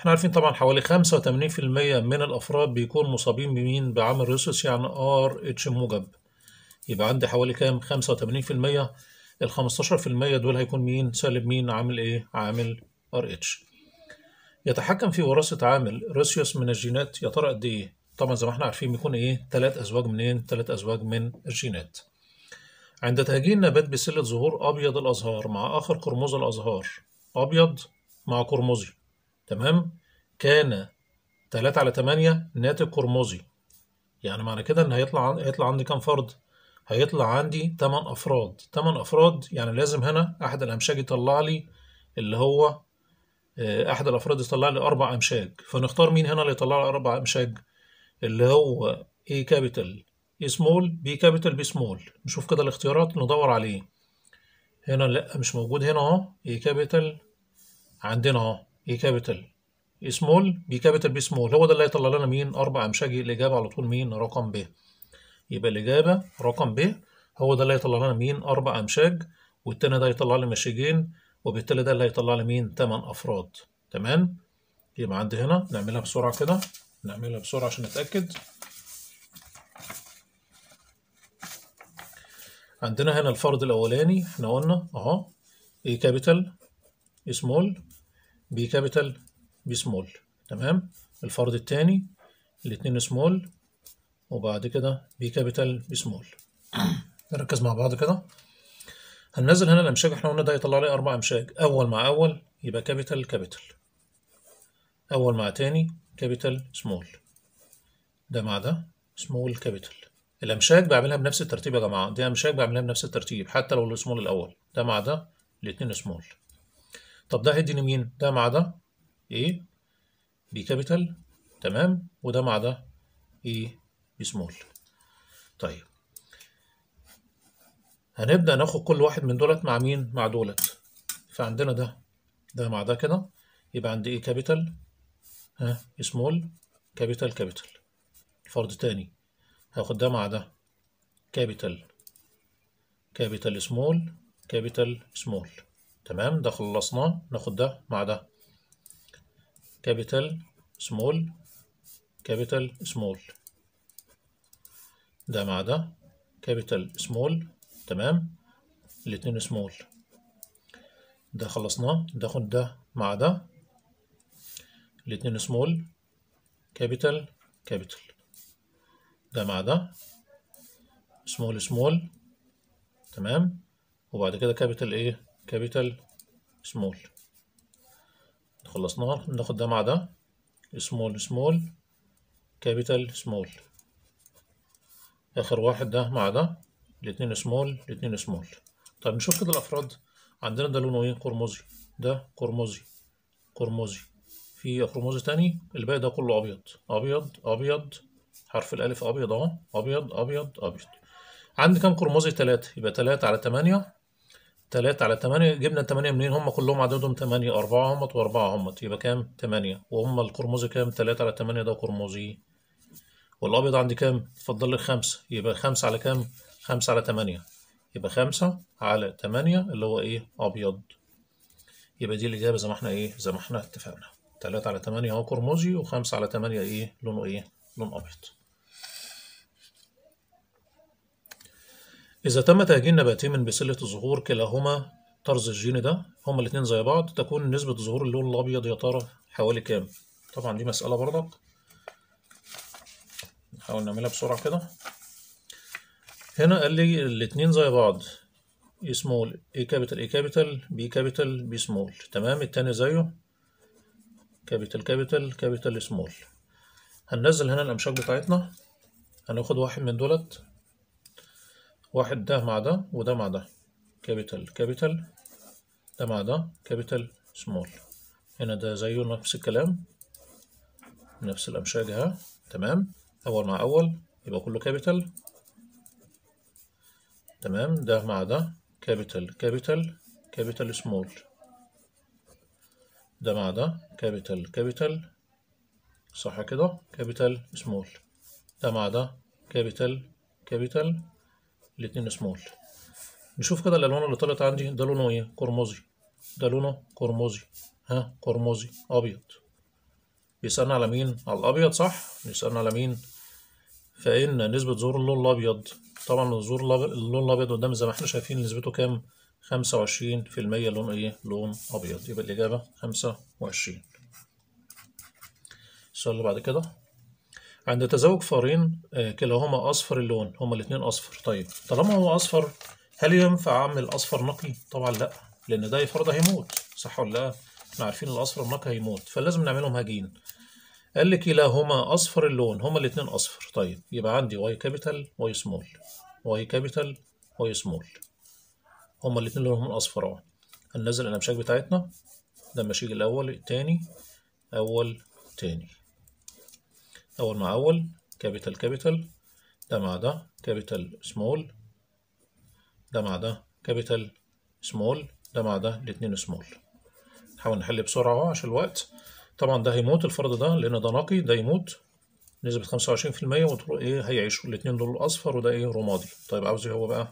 احنا عارفين طبعا حوالي 85% من الافراد بيكون مصابين بمين بعامل ريسوس يعني ار اتش موجب يبقى عندي حوالي كام 85% ال 15% دول هيكون مين سالب مين عامل ايه عامل ار اتش يتحكم في وراثة عامل ريسوس من الجينات يا ترى قد ايه طبعا زي ما احنا عارفين بيكون ايه ثلاث ازواج منين ثلاث ازواج من الجينات عند تهجين نبات بسلة ظهور ابيض الازهار مع اخر قرمز الازهار ابيض مع قرمزي تمام كان 3 على 8 ناتج قرمزي يعني معنى كده ان هيطلع هيطلع عندي كام فرد هيطلع عندي 8 افراد 8 افراد يعني لازم هنا احد الامشاج يطلع لي اللي هو آه، احد الافراد يطلع لي اربع امشاج فنختار مين هنا اللي يطلع لي اربع امشاج اللي هو اي كابيتال اي سمول بي كابيتال بي سمول نشوف كده الاختيارات ندور عليه هنا لا مش موجود هنا اهو اي كابيتال عندنا اهو بي كابيتال سمول بي كابيتال بي سمول هو ده اللي هيطلع لنا مين اربع امشاجي الاجابه على طول مين رقم ب يبقى الاجابه رقم ب هو ده اللي هيطلع لنا مين اربع امشاج والتاني ده هيطلع لي مشاجين وبالتالي ده اللي هيطلع لي مين تمن افراد تمام يبقى عندي هنا نعملها بسرعه كده نعملها بسرعه عشان نتاكد عندنا هنا الفرد الاولاني احنا قلنا اهو اي كابيتال سمول بي كابيتال بي سمول تمام الفرد الثاني الاتنين سمول وبعد كده بي كابيتال بي سمول نركز مع بعض كده هننزل هنا الامشاج احنا قلنا ده يطلع لي اربع امشاج اول مع اول يبقى كابيتال كابيتال اول مع تاني كابيتال سمول ده مع ده سمول كابيتال الامشاج بعملها بنفس الترتيب يا جماعه دي امشاج بعملها بنفس الترتيب حتى لو السمول الاول ده مع ده الاتنين سمول طب ده هيديني مين؟ ده مع ده ايه بي كابيتال تمام وده مع ده ايه بي سمول طيب هنبدأ ناخد كل واحد من دولت مع مين؟ مع دولت فعندنا ده ده مع ده كده يبقى عندي ايه كابيتال ها سمول كابيتال كابيتال فرض تاني هاخد ده مع ده كابيتال كابيتال سمول كابيتال سمول تمام ده خلصناه ناخد ده مع ده كابيتال سمول كابيتال سمول ده مع ده كابيتال سمول تمام الاتنين سمول ده خلصناه ده خد ده مع ده الاتنين سمول كابيتال كابيتال ده مع ده سمول سمول تمام وبعد كده كابيتال ايه كابيتال سمول خلصناها ناخد ده مع ده سمول سمول كابيتال سمول اخر واحد ده مع ده الاثنين سمول الاثنين سمول طيب نشوف كده الافراد عندنا ده لونه ايه قرمزي ده قرمزي قرمزي في قرمزي تاني الباقي ده كله ابيض ابيض ابيض حرف الالف ابيض اهو ابيض ابيض ابيض عندي كام قرمزي تلاتة يبقى تلاتة على تمانية 3 على 8 جبنا 8 منين هم كلهم عددهم 8 4 هم و4 هم يبقى كام 8 وهم القرمزي كام 3 على 8 ده قرمزي والابيض عندي كام اتفضل لي 5 يبقى 5 على كام 5 على 8 يبقى 5 على 8 اللي هو ايه ابيض يبقى دي الاجابه زي ما احنا ايه زي ما احنا اتفقنا 3 على 8 اهو قرمزي و5 على 8 ايه لونه ايه لون ابيض إذا تم تهجين نباتين من بسلة الزهور كلاهما طرز الجين ده هما الاتنين زي بعض تكون نسبة ظهور اللون الأبيض يا ترى حوالي كام؟ طبعا دي مسألة برضك نحاول نعملها بسرعة كده هنا قال لي الاتنين زي بعض اي سمول اي كابيتال اي كابيتال بي كابيتال بي سمول تمام التاني زيه كابيتال كابيتال كابيتال سمول هننزل هنا الأمشاك بتاعتنا هناخد واحد من دولت واحد ده مع ده وده مع ده كابيتال كابيتال ده مع ده كابيتال سمول هنا ده زيه نفس الكلام نفس الأمشاج ها تمام أول مع أول يبقى كله كابيتال تمام ده مع ده كابيتال كابيتال كابيتال سمول ده مع ده كابيتال كابيتال صح كده كابيتال سمول ده مع ده كابيتال كابيتال الاتنين سمول نشوف كده الالوان اللي طلعت عندي ده لونه ايه قرمزي ده لونه قرمزي ها قرمزي ابيض بيسألنا على مين على الابيض صح بيسألنا على مين فإن نسبة ظهور اللون الأبيض طبعا ظهور اللون الأبيض قدام زي ما احنا شايفين نسبته كام؟ خمسة وعشرين في المية لون إيه؟ لون أبيض يبقى الإجابة خمسة وعشرين السؤال اللي بعد كده عند تزاوج فارين آه، كلاهما أصفر اللون هما الاتنين أصفر طيب طالما هو أصفر هل ينفع أعمل أصفر نقي؟ طبعا لأ لأن ده يفرض هيموت صح ولا لأ؟ احنا عارفين الأصفر النقي هيموت فلازم نعملهم هجين قال لي كلاهما أصفر اللون هما الاتنين أصفر طيب يبقى عندي واي كابيتال واي سمول واي كابيتال واي سمول هما الاتنين لونهم أصفر أهو هننزل الأنمشاك بتاعتنا ده المشيج الأول التاني أول ثاني أول مع أول كابيتال كابيتال ده مع ده كابيتال سمول ده مع ده كابيتال سمول ده مع ده الاتنين سمول نحاول نحل بسرعة اهو عشان الوقت طبعا ده هيموت الفرد ده لأن ده نقي ده يموت نسبة خمسة وعشرين في المية وتقول ايه هيعيشوا الاتنين دول أصفر وده ايه رمادي طيب عاوز ايه هو بقى؟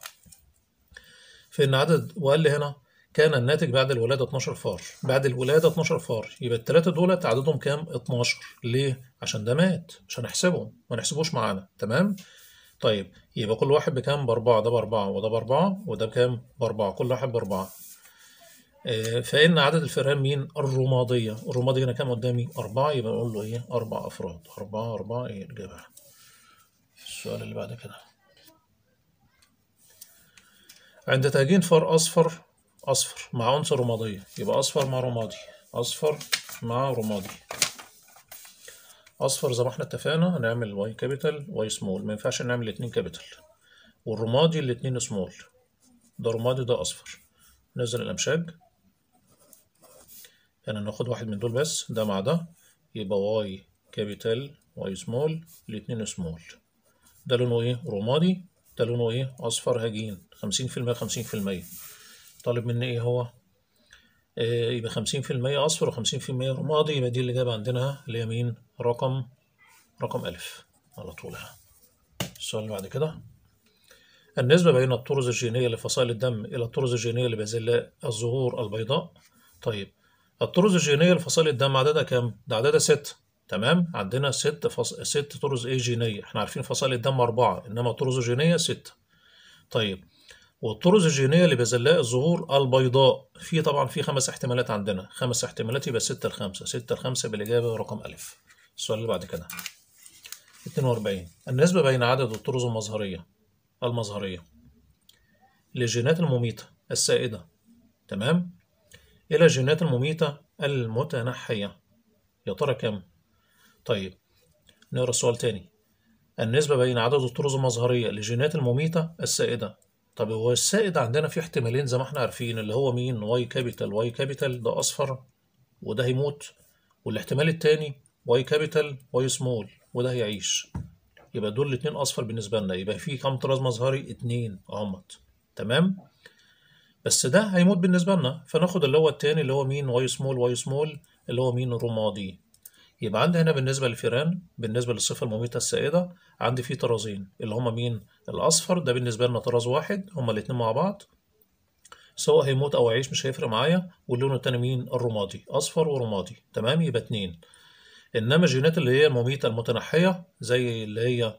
فإن عدد وقال لي هنا كان الناتج بعد الولادة 12 فار بعد الولادة 12 فار يبقى الثلاثه دولت عددهم كام 12 ليه عشان ده مات مش هنحسبهم ما نحسبوش معانا تمام طيب يبقى كل واحد بكام بأربعة ده بأربعة وده بأربعة وده بكام بأربعة كل واحد بأربعة آه فإن عدد الفئران مين الرمادية الرمادية هنا كام قدامي أربعة يبقى نقول له إيه أربع أفراد أربعة أربعة إيه الإجابة السؤال اللي بعد كده عند تهجين فار أصفر أصفر مع عنصر رمادية يبقى أصفر مع رمادي أصفر مع رمادي أصفر زي ما احنا اتفقنا هنعمل واي كابيتال واي سمول ما ينفعش نعمل الاتنين كابيتال والرمادي الاتنين سمول ده رمادي ده أصفر نزل الأمشاج يعني ناخد واحد من دول بس ده مع ده يبقى واي كابيتال واي سمول الاتنين سمول ده لونه ايه رمادي ده لونه ايه اصفر هجين خمسين في المية خمسين في المية طالب مني ايه هو آه، يبقى خمسين في المية أصفر وخمسين في المية رمادي يبقى دي الإجابة عندنا اللي هي مين رقم رقم ألف على طولها السؤال اللي بعد كده النسبة بين الطرز الجينية لفصائل الدم إلى الطرز الجينية لبازلاء الزهور البيضاء طيب الطرز الجينية لفصائل الدم عددها كام؟ ده عددها ستة تمام؟ عندنا ست فص... ست طرز إيه جينية، إحنا عارفين فصائل الدم أربعة إنما الطرز الجينية ستة. طيب والطرز الجينية لبازلاء الزهور البيضاء في طبعا في خمس احتمالات عندنا خمس احتمالات يبقى ستة لخمسة ستة لخمسة بالإجابة رقم ألف السؤال اللي بعد كده 42 النسبة بين عدد الطرز المظهرية المظهرية للجينات المميتة السائدة تمام إلى الجينات المميتة المتنحية يا ترى كام؟ طيب نقرا السؤال تاني النسبة بين عدد الطرز المظهرية للجينات المميتة السائدة طب هو السائد عندنا في احتمالين زي ما احنا عارفين اللي هو مين واي كابيتال واي كابيتال ده اصفر وده هيموت والاحتمال التاني واي كابيتال واي سمول وده هيعيش يبقى دول الاتنين اصفر بالنسبه لنا يبقى في كام طراز مظهري اتنين اهمت تمام بس ده هيموت بالنسبه لنا فناخد اللي هو التاني اللي هو مين واي سمول واي سمول اللي هو مين رمادي يبقى عندي هنا بالنسبة للفيران بالنسبة للصفة المميتة السائدة عندي فيه طرازين اللي هما مين؟ الأصفر ده بالنسبة لنا طراز واحد هما الاتنين مع بعض سواء هيموت أو هيعيش مش هيفرق معايا واللون التاني مين؟ الرمادي أصفر ورمادي تمام يبقى اتنين إنما الجينات اللي هي المميتة المتنحية زي اللي هي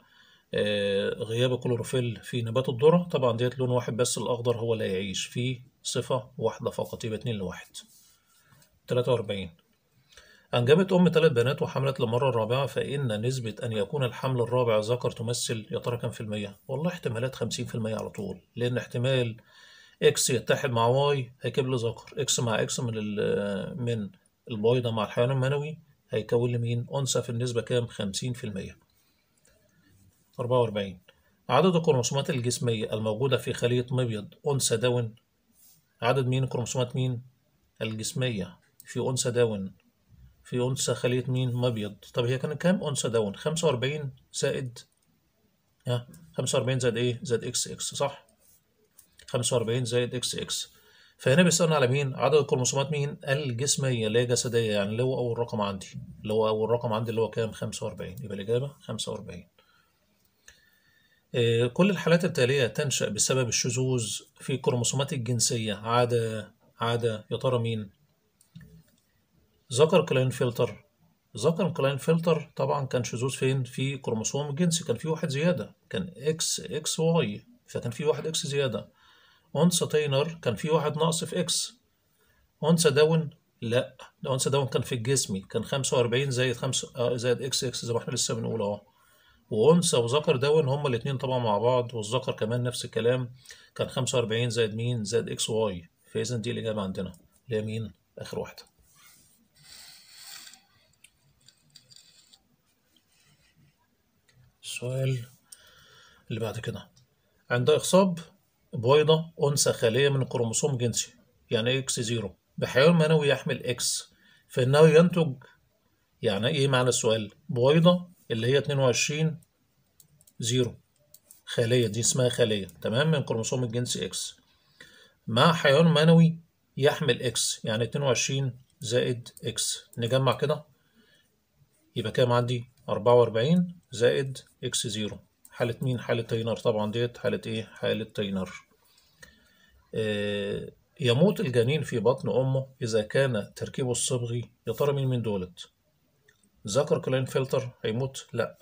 آه، غياب الكلوروفيل في نبات الذرة طبعا ديت لون واحد بس الأخضر هو اللي هيعيش فيه صفة واحدة فقط يبقى اتنين لواحد تلاتة وأربعين أنجبت أم ثلاث بنات وحملت للمرة الرابعة فإن نسبة أن يكون الحمل الرابع ذكر تمثل يا ترى كام في المية؟ والله احتمالات 50% على طول لأن احتمال إكس يتحد مع واي هيكب لي ذكر إكس مع إكس من من البويضة مع الحيوان المنوي هيكون لي مين؟ أنثى في النسبة كام؟ 50% 44 عدد الكروموسومات الجسمية الموجودة في خلية مبيض أنثى داون عدد مين كروموسومات مين؟ الجسمية في أنثى داون في أنثى خلية مين؟ مبيض طب هي كانت كام؟ أنثى داون 45 زائد ها 45 زائد إيه؟ زائد إكس إكس صح؟ 45 زائد إكس إكس فهنا بيسألنا على مين؟ عدد الكروموسومات مين؟ الجسمية اللي هي جسدية يعني اللي هو أول رقم عندي اللي هو أول رقم عندي اللي هو كام؟ 45 يبقى الإجابة 45 آه، كل الحالات التالية تنشأ بسبب الشذوذ في الكروموسومات الجنسية عادة عادة يا ترى مين؟ ذكر كلاين فلتر ذكر كلاين فلتر طبعا كان شذوذ فين في كروموسوم الجنس كان في واحد زياده كان اكس اكس واي فكان في واحد اكس زياده اونسا تاينر كان في واحد ناقص في اكس اونسا داون لا اونسا داون كان في الجسمي كان 45 زائد 5 آه، زائد اكس اكس زي ما احنا لسه بنقول اهو وانثى وذكر داون هما الاثنين طبعا مع بعض والذكر كمان نفس الكلام كان 45 زائد مين زائد اكس واي فاذا دي الاجابه عندنا اللي هي مين اخر واحده السؤال اللي بعد كده عند إخصاب بويضة أنثى خالية من كروموسوم جنسي يعني إكس زيرو بحيوان منوي يحمل إكس فإنه ينتج يعني إيه معنى السؤال؟ بويضة اللي هي 22 زيرو خالية دي اسمها خالية تمام من كروموسوم الجنس إكس مع حيوان منوي يحمل إكس يعني 22 زائد إكس نجمع كده يبقى كام عندي؟ 44 زائد اكس زيرو حالة مين حالة تاينر طبعا ديت حالة ايه حالة تاينر آه، يموت الجنين في بطن امه اذا كان تركيبه الصبغي يا ترى مين من دولت ذكر كلاين فلتر هيموت لا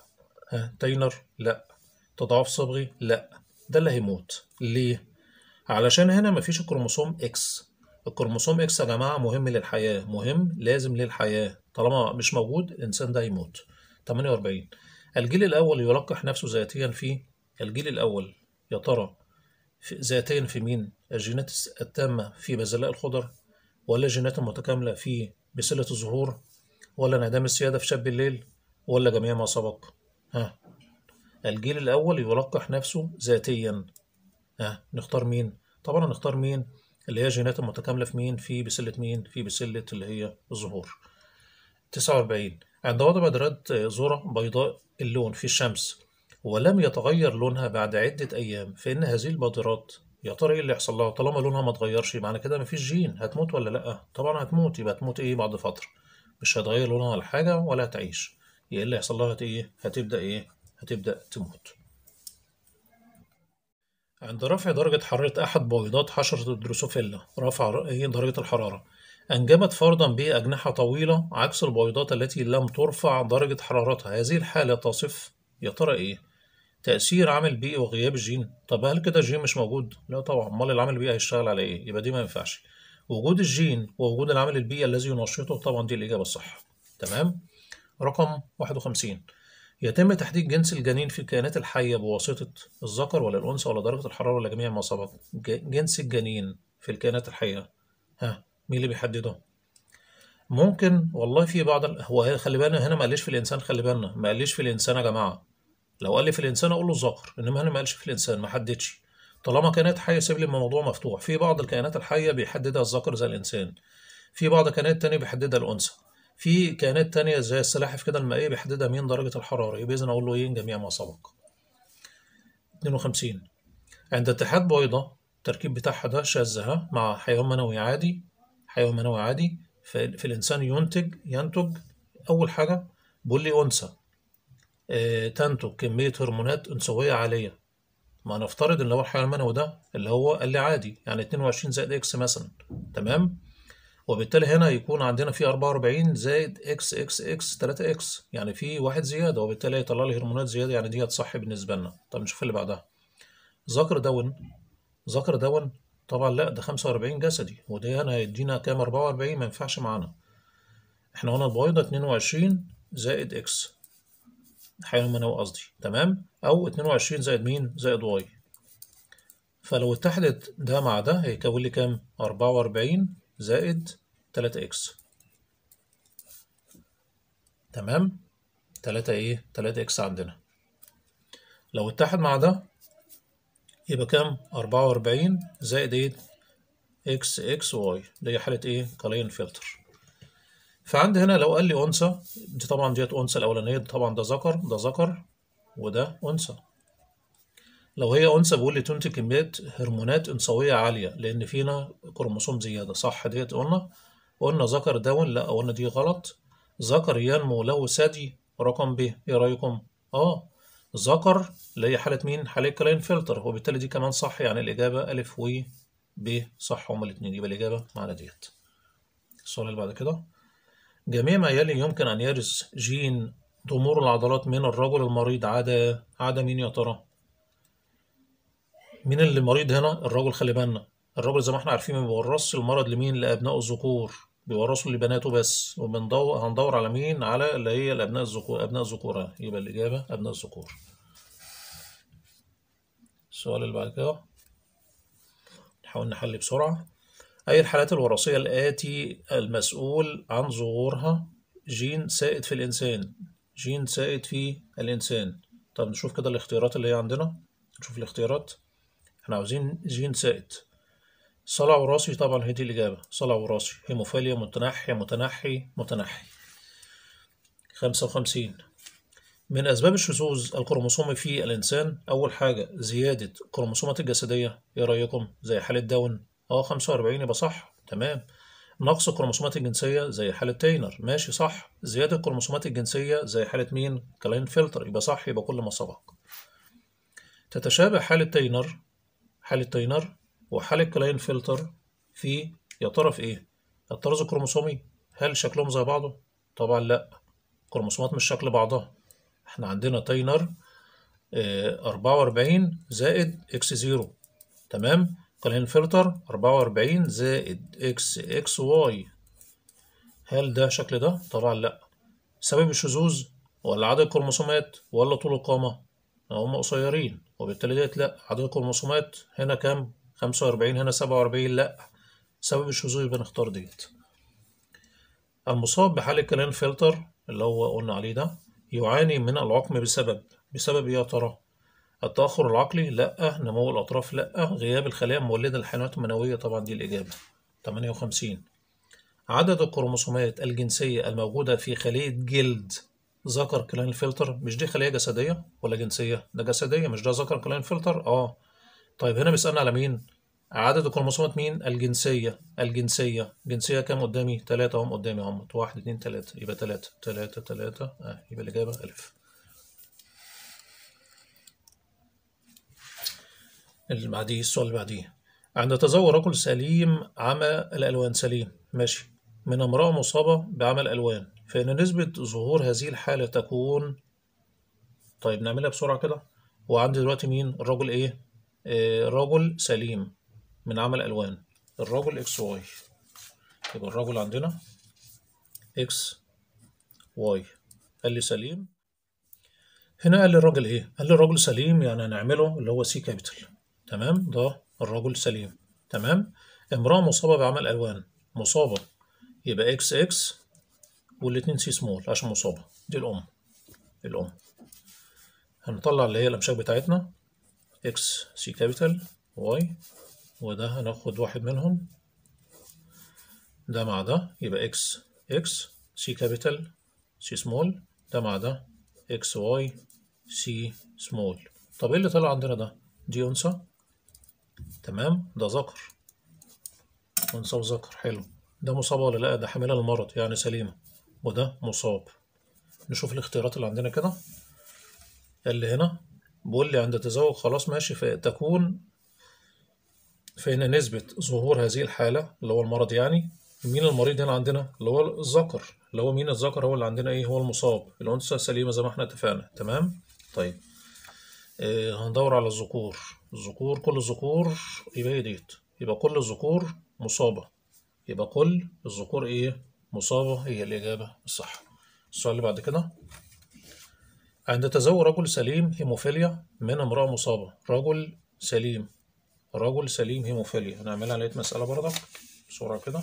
ها تاينر لا تضاعف صبغي لا ده اللي هيموت ليه علشان هنا مفيش الكروموسوم اكس الكروموسوم اكس يا جماعه مهم للحياه مهم لازم للحياه طالما مش موجود الانسان ده هيموت 48 الجيل الأول يلقح نفسه ذاتيا في الجيل الأول يا ترى ذاتيا في مين الجينات التامة في بزلاء الخضر ولا الجينات المتكاملة في بسلة الزهور ولا انعدام السيادة في شاب الليل ولا جميع ما سبق ها الجيل الأول يلقح نفسه ذاتيا ها نختار مين طبعا نختار مين اللي هي جينات المتكاملة في مين في بسلة مين في بسلة اللي هي الزهور 49 عند وضع بدرات ذرة بيضاء اللون في الشمس ولم يتغير لونها بعد عدة أيام فإن هذه البادرات يا ترى إيه اللي يحصل لها طالما لونها ما اتغيرش معنى كده مفيش جين هتموت ولا لأ؟ طبعا هتموت يبقى هتموت إيه بعد فترة مش هتغير لونها ولا حاجة ولا هتعيش إيه اللي يحصل لها إيه؟ هتبدأ إيه؟ هتبدأ تموت عند رفع درجة حرارة أحد بويضات حشرة الدروسوفيلا رفع ايه درجة الحرارة أنجمت فردا بأجنحة طويلة عكس البويضات التي لم ترفع درجة حرارتها هذه الحالة تصف يا ترى إيه؟ تأثير عامل بيئي وغياب الجين طب هل كده الجين مش موجود؟ لا طبعا أمال العامل البيئي هيشتغل على إيه؟ يبقى دي ما ينفعش وجود الجين ووجود العامل البيئي الذي ينشطه طبعا دي الإجابة الصح تمام؟ رقم 51 يتم تحديد جنس الجنين في الكائنات الحية بواسطة الذكر ولا الأنثى ولا درجة الحرارة ولا جميع ما سبق جنس الجنين في الكائنات الحية ها مين اللي بيحددهم ممكن والله في بعض ال... هو خلي بالنا هنا ما قاليش في الانسان خلي بالنا ما قاليش في الانسان يا جماعه لو قال لي في الانسان اقول له الذكر انما هنا ما قالش في الانسان ما حددش طالما كائنات حيه سيب لي الموضوع مفتوح في بعض الكائنات الحيه بيحددها الذكر زي الانسان في بعض الكائنات تانية بيحددها الانثى في كائنات تانية زي السلاحف كده المائيه بيحددها مين درجه الحراره يبقى اذا اقول له ايه جميع ما سبق 52 عند اتحاد بيضه التركيب بتاعها ده شاذ مع حيوان منوي عادي حيوان منوي عادي فالإنسان ينتج ينتج أول حاجة بولي أنثى آه، تنتج كمية هرمونات أنثوية عالية ما نفترض ان هو الحيوان المنوي ده اللي هو قال لي عادي يعني 22 زائد اكس مثلا تمام وبالتالي هنا يكون عندنا في 44 زائد اكس اكس اكس 3 اكس يعني في واحد زياده وبالتالي هيطلع لي هرمونات زياده يعني ديت صح بالنسبه لنا طب نشوف اللي بعدها ذكر دون ذكر دون طبعا لا ده 45 جسدي ودي هنا هيدينا كام 44 ما ينفعش معانا احنا هنا البويضه 22 زائد اكس حيوان هو قصدي تمام او 22 زائد مين زائد واي فلو اتحدت ده مع ده هيكون لي كام 44 زائد 3 اكس تمام 3 ايه 3 اكس عندنا لو اتحد مع ده يبقى كام أربعة وأربعين زائد إيه إكس إكس واي دي حالة إيه كالين فلتر فعندي هنا لو قال لي أنثى دي طبعا ديت أنثى الأولانية طبعا ده ذكر ده ذكر وده أنثى لو هي أنثى بيقول لي تنتج كمية هرمونات أنثوية عالية لأن فينا كروموسوم زيادة صح ديت قلنا قلنا ذكر داون لا قلنا دي غلط ذكر ينمو له ثدي رقم ب إيه رأيكم؟ آه ذكر اللي هي حالة مين؟ حالة كلاين فلتر وبالتالي دي كمان صح يعني الإجابة أ و ب صح هما الاتنين يبقى الإجابة معنا ديت. السؤال اللي بعد كده جميع ما يلي يمكن أن يرث جين ضمور العضلات من الرجل المريض عدا عدا مين يا ترى؟ مين اللي مريض هنا؟ الرجل خلي بالنا الرجل زي ما احنا عارفين ما بيورثش المرض لمين؟ لأبنائه الذكور بيورثوا لبناته بس وبندور هندور على مين على اللي هي الابناء الذكور ابناء الذكور يبقى الاجابه ابناء الذكور السؤال اللي بعد كده نحاول نحل بسرعه اي الحالات الوراثيه الاتي المسؤول عن ظهورها جين سائد في الانسان جين سائد في الانسان طب نشوف كده الاختيارات اللي هي عندنا نشوف الاختيارات احنا عاوزين جين سائد صلع وراثي طبعا هي دي الإجابة صلع وراثي هيموفيليا متنحي متنحي متنحي خمسة وخمسين من أسباب الشذوذ الكروموسومي في الإنسان أول حاجة زيادة كروموسومات الجسدية إيه رأيكم زي حالة داون أه خمسة وأربعين يبقى صح تمام نقص الكروموسومات الجنسية زي حالة تاينر ماشي صح زيادة الكروموسومات الجنسية زي حالة مين كلاين فلتر يبقى صح يبقى كل ما سبق تتشابه حالة تاينر حالة تاينر وحالة كلاين فلتر في يا ترى في إيه؟ الطراز الكروموسومي هل شكلهم زي بعضه؟ طبعا لأ الكروموسومات مش شكل بعضها احنا عندنا تاينر آه، أربعة وأربعين زائد إكس زيرو تمام؟ كلاين فلتر أربعة وأربعين زائد إكس إكس واي هل ده شكل ده؟ طبعا لأ سبب الشذوذ ولا عدد الكروموسومات ولا طول القامة؟ هم قصيرين وبالتالي ديت لأ عدد الكروموسومات هنا كام؟ خمسة وأربعين هنا سبعة وأربعين لأ سبب الشذوذ يبقى نختار ديت المصاب بحالة كلان فلتر اللي هو قلنا عليه ده يعاني من العقم بسبب بسبب إيه يا ترى التأخر العقلي لأ نمو الأطراف لأ غياب الخلايا المولدة للحيوانات المنوية طبعا دي الإجابة 58 عدد الكروموسومات الجنسية الموجودة في خلية جلد ذكر كلان فلتر مش دي خلية جسدية ولا جنسية ده جسدية مش ده ذكر كلان فلتر اه طيب هنا بيسألنا على مين؟ عدد الكروموسومات مين؟ الجنسية الجنسية جنسية كام قدامي؟ تلاتة هم قدامي هم واحد اتنين تلاتة يبقى تلاتة تلاتة تلاتة آه يبقى الإجابة ألف اللي بعديه السؤال اللي بعديه عند تزور رجل سليم عمى الألوان سليم ماشي من امرأة مصابة بعمى الألوان فإن نسبة ظهور هذه الحالة تكون طيب نعملها بسرعة كده وعندي دلوقتي مين الرجل إيه آه، رجل سليم من عمل الوان الرجل اكس واي يبقى الرجل عندنا اكس واي قال لي سليم هنا قال لي الراجل ايه قال لي الرجل سليم يعني هنعمله اللي هو سي كابيتال تمام ده الرجل سليم تمام امراه مصابه بعمل الوان مصابه يبقى اكس اكس والاتنين سي سمول عشان مصابه دي الام الام هنطلع اللي هي الامشاك بتاعتنا اكس سي كابيتال واي وده هناخد واحد منهم ده مع ده يبقى اكس اكس سي كابيتال سي سمول ده مع ده اكس واي سي سمول طب ايه اللي طلع عندنا ده دي انثى تمام ده ذكر انثى وذكر حلو ده مصاب ولا لا ده حامله المرض يعني سليمه وده مصاب نشوف الاختيارات اللي عندنا كده اللي هنا بيقول لي عند تزوج خلاص ماشي فتكون فإن نسبة ظهور هذه الحالة اللي هو المرض يعني مين المريض هنا عندنا اللي هو الذكر اللي هو مين الذكر هو اللي عندنا ايه هو المصاب الأنثى سليمة زي ما احنا اتفقنا تمام طيب آه هندور على الذكور الذكور كل الذكور يبقى ايه ديت يبقى كل الذكور مصابة يبقى كل الذكور ايه مصابة هي الإجابة الصح السؤال اللي بعد كده عند تزوج رجل سليم هيموفيليا من امرأة مصابة رجل سليم رجل سليم هيموفيليا هنعملها لقيت مسألة برضه بسرعة كده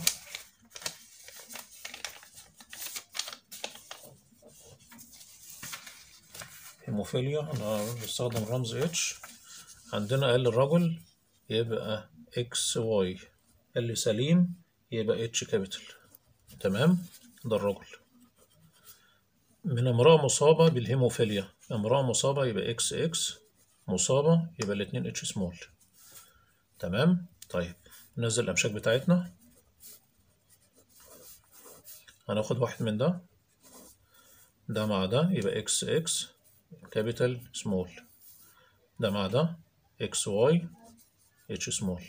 هيموفيليا انا بستخدم رمز اتش عندنا قال الرجل يبقى اكس واي اللي سليم يبقى اتش كابيتال تمام ده الرجل من امرأة مصابة بالهيموفيليا امرأة مصابة يبقى اكس اكس مصابة يبقى الاتنين اتش سمول تمام طيب ننزل الأمشاك بتاعتنا هناخد واحد من ده ده مع ده يبقى اكس اكس كابيتال سمول ده مع ده اكس واي اتش سمول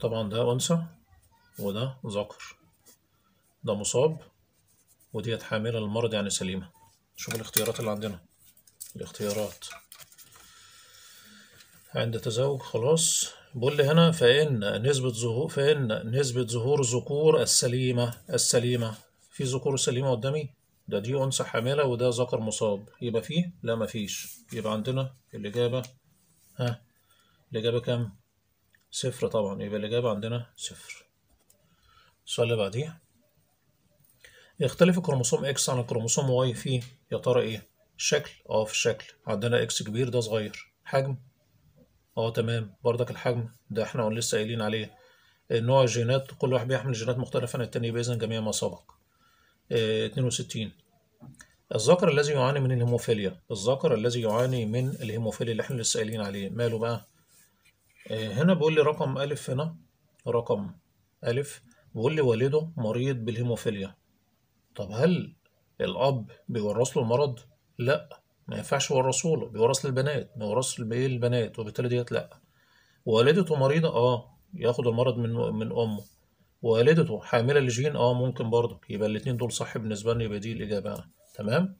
طبعا ده أنثى وده ذكر ده مصاب وديت حاملة المرض يعني سليمة شوف الاختيارات اللي عندنا الاختيارات عند تزاوج خلاص بقول لي هنا فإن نسبة ظهور فإن نسبة ظهور ذكور السليمة السليمة في ذكور سليمة قدامي ده دي أنثى حاملة وده ذكر مصاب يبقى فيه؟ لا مفيش يبقى عندنا الإجابة ها الإجابة كام؟ صفر طبعا يبقى الإجابة عندنا صفر السؤال اللي بعديه يختلف الكروموسوم اكس عن الكروموسوم واي في يا ترى ايه الشكل اه في الشكل عندنا اكس كبير ده صغير حجم اه تمام بردك الحجم ده احنا لسه قايلين عليه آه، نوع الجينات كل واحد بيحمل جينات مختلفة عن التاني بإذن جميع ما سبق اه 62 الذكر الذي يعاني من الهيموفيليا الذكر الذي يعاني من الهيموفيليا اللي احنا لسه قايلين عليه ماله بقى اه هنا بيقول لي رقم ا هنا رقم ا بيقول لي والده مريض بالهيموفيليا طب هل الأب بيورث له المرض؟ لأ ما ينفعش يورثه له بيورث للبنات ما يورثش للبنات وبالتالي ديت لأ والدته مريضة اه ياخد المرض من من أمه والدته حاملة لجين اه ممكن برضه يبقى الاتنين دول صح بالنسبة لنا يبقى دي الإجابة تمام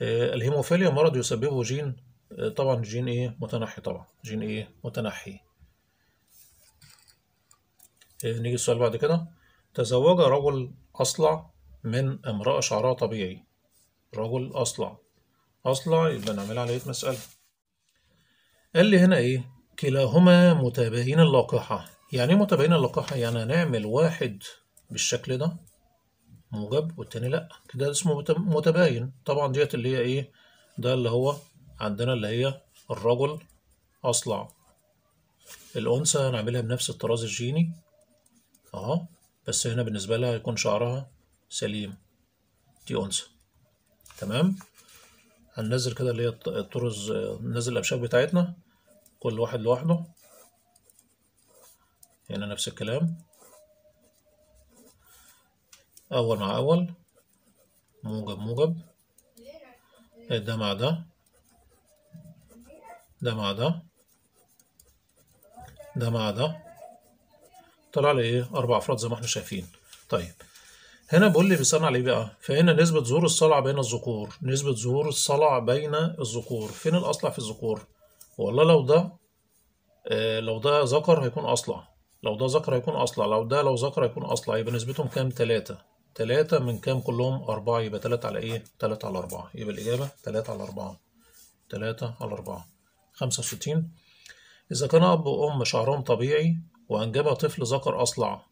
آه الهيموفيليا مرض يسببه جين آه طبعا جين ايه متنحي طبعا جين ايه متنحي آه نيجي السؤال بعد كده تزوج رجل أصلع من امرأة شعرها طبيعي رجل أصلع أصلع يبقى نعمل عليه مسألة قال لي هنا إيه كلاهما متباين اللقاحة يعني ايه اللقاحة يعني هنعمل واحد بالشكل ده موجب والتاني لأ كده اسمه متباين طبعا ديت اللي هي ايه ده اللي هو عندنا اللي هي الرجل أصلع الأنثى هنعملها بنفس الطراز الجيني أهو بس هنا بالنسبة لها هيكون شعرها سليم دي أنثى تمام هننزل كده اللي هي الطرز ننزل الأبشاك بتاعتنا كل واحد لوحده هنا نفس الكلام أول مع أول موجب موجب ده مع ده ده مع ده ده مع ده طلع لي إيه أربع أفراد زي ما احنا شايفين طيب هنا بيقول لي بيصنع عليه بقى؟ فهنا نسبة ظهور الصلع بين الذكور، نسبة ظهور الصلع بين الذكور، فين الأصلع في الذكور؟ والله لو ده آه لو ده ذكر هيكون أصلع، لو ده ذكر هيكون أصلع، لو ده لو ذكر هيكون أصلع، يبقى نسبتهم كام؟ تلاتة، تلاتة من كام كلهم؟ أربعة، يبقى تلاتة على إيه؟ تلاتة على أربعة، يبقى الإجابة تلاتة على أربعة، تلاتة على أربعة، خمسة وستين إذا كان أب وأم شعرهم طبيعي وأنجبها طفل ذكر أصلع،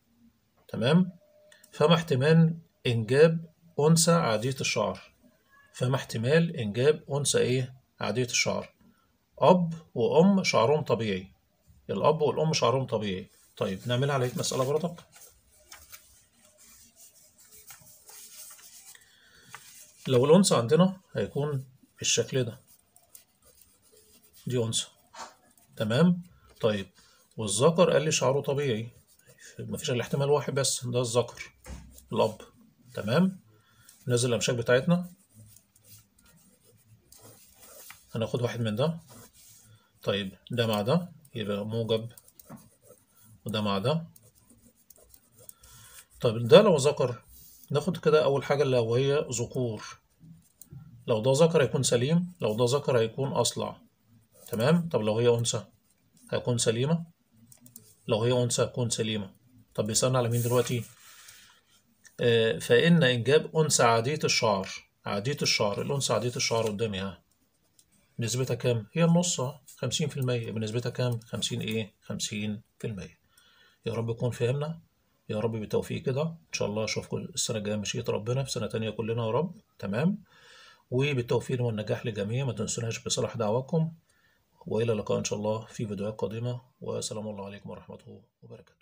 تمام؟ فما احتمال إنجاب أنثى عادية الشعر فما احتمال إنجاب أنثى إيه عادية الشعر أب وأم شعرهم طبيعي الأب والأم شعرهم طبيعي طيب نعمل عليك مسألة برضك لو الأنثى عندنا هيكون بالشكل ده دي أنثى تمام طيب والذكر قال لي شعره طبيعي مفيش غير احتمال واحد بس ده الذكر الاب تمام ننزل الامشاك بتاعتنا هناخد واحد من ده طيب ده مع ده يبقى موجب وده مع ده طيب ده لو ذكر ناخد كده أول حاجة اللي وهي ذكور لو ده ذكر هيكون سليم لو ده ذكر هيكون أصلع تمام طب لو هي أنثى هيكون سليمة لو هي أنثى هتكون سليمة طب بيسألنا على مين دلوقتي؟ آه فإن إنجاب أنثى عادية الشعر عادية الشعر الأنثى عادية الشعر قدامي ها نسبتها كام؟ هي النص خمسين في يبقى نسبتها كام؟ خمسين إيه؟ خمسين المية يا رب يكون فهمنا يا رب بالتوفيق كده إن شاء الله أشوفكم السنة الجاية مشيئة ربنا في سنة تانية كلنا يا رب تمام وبالتوفيق والنجاح للجميع ما تنسوناش بصلاح دعواتكم وإلى اللقاء إن شاء الله في فيديوهات قادمة وسلام الله عليكم ورحمته وبركاته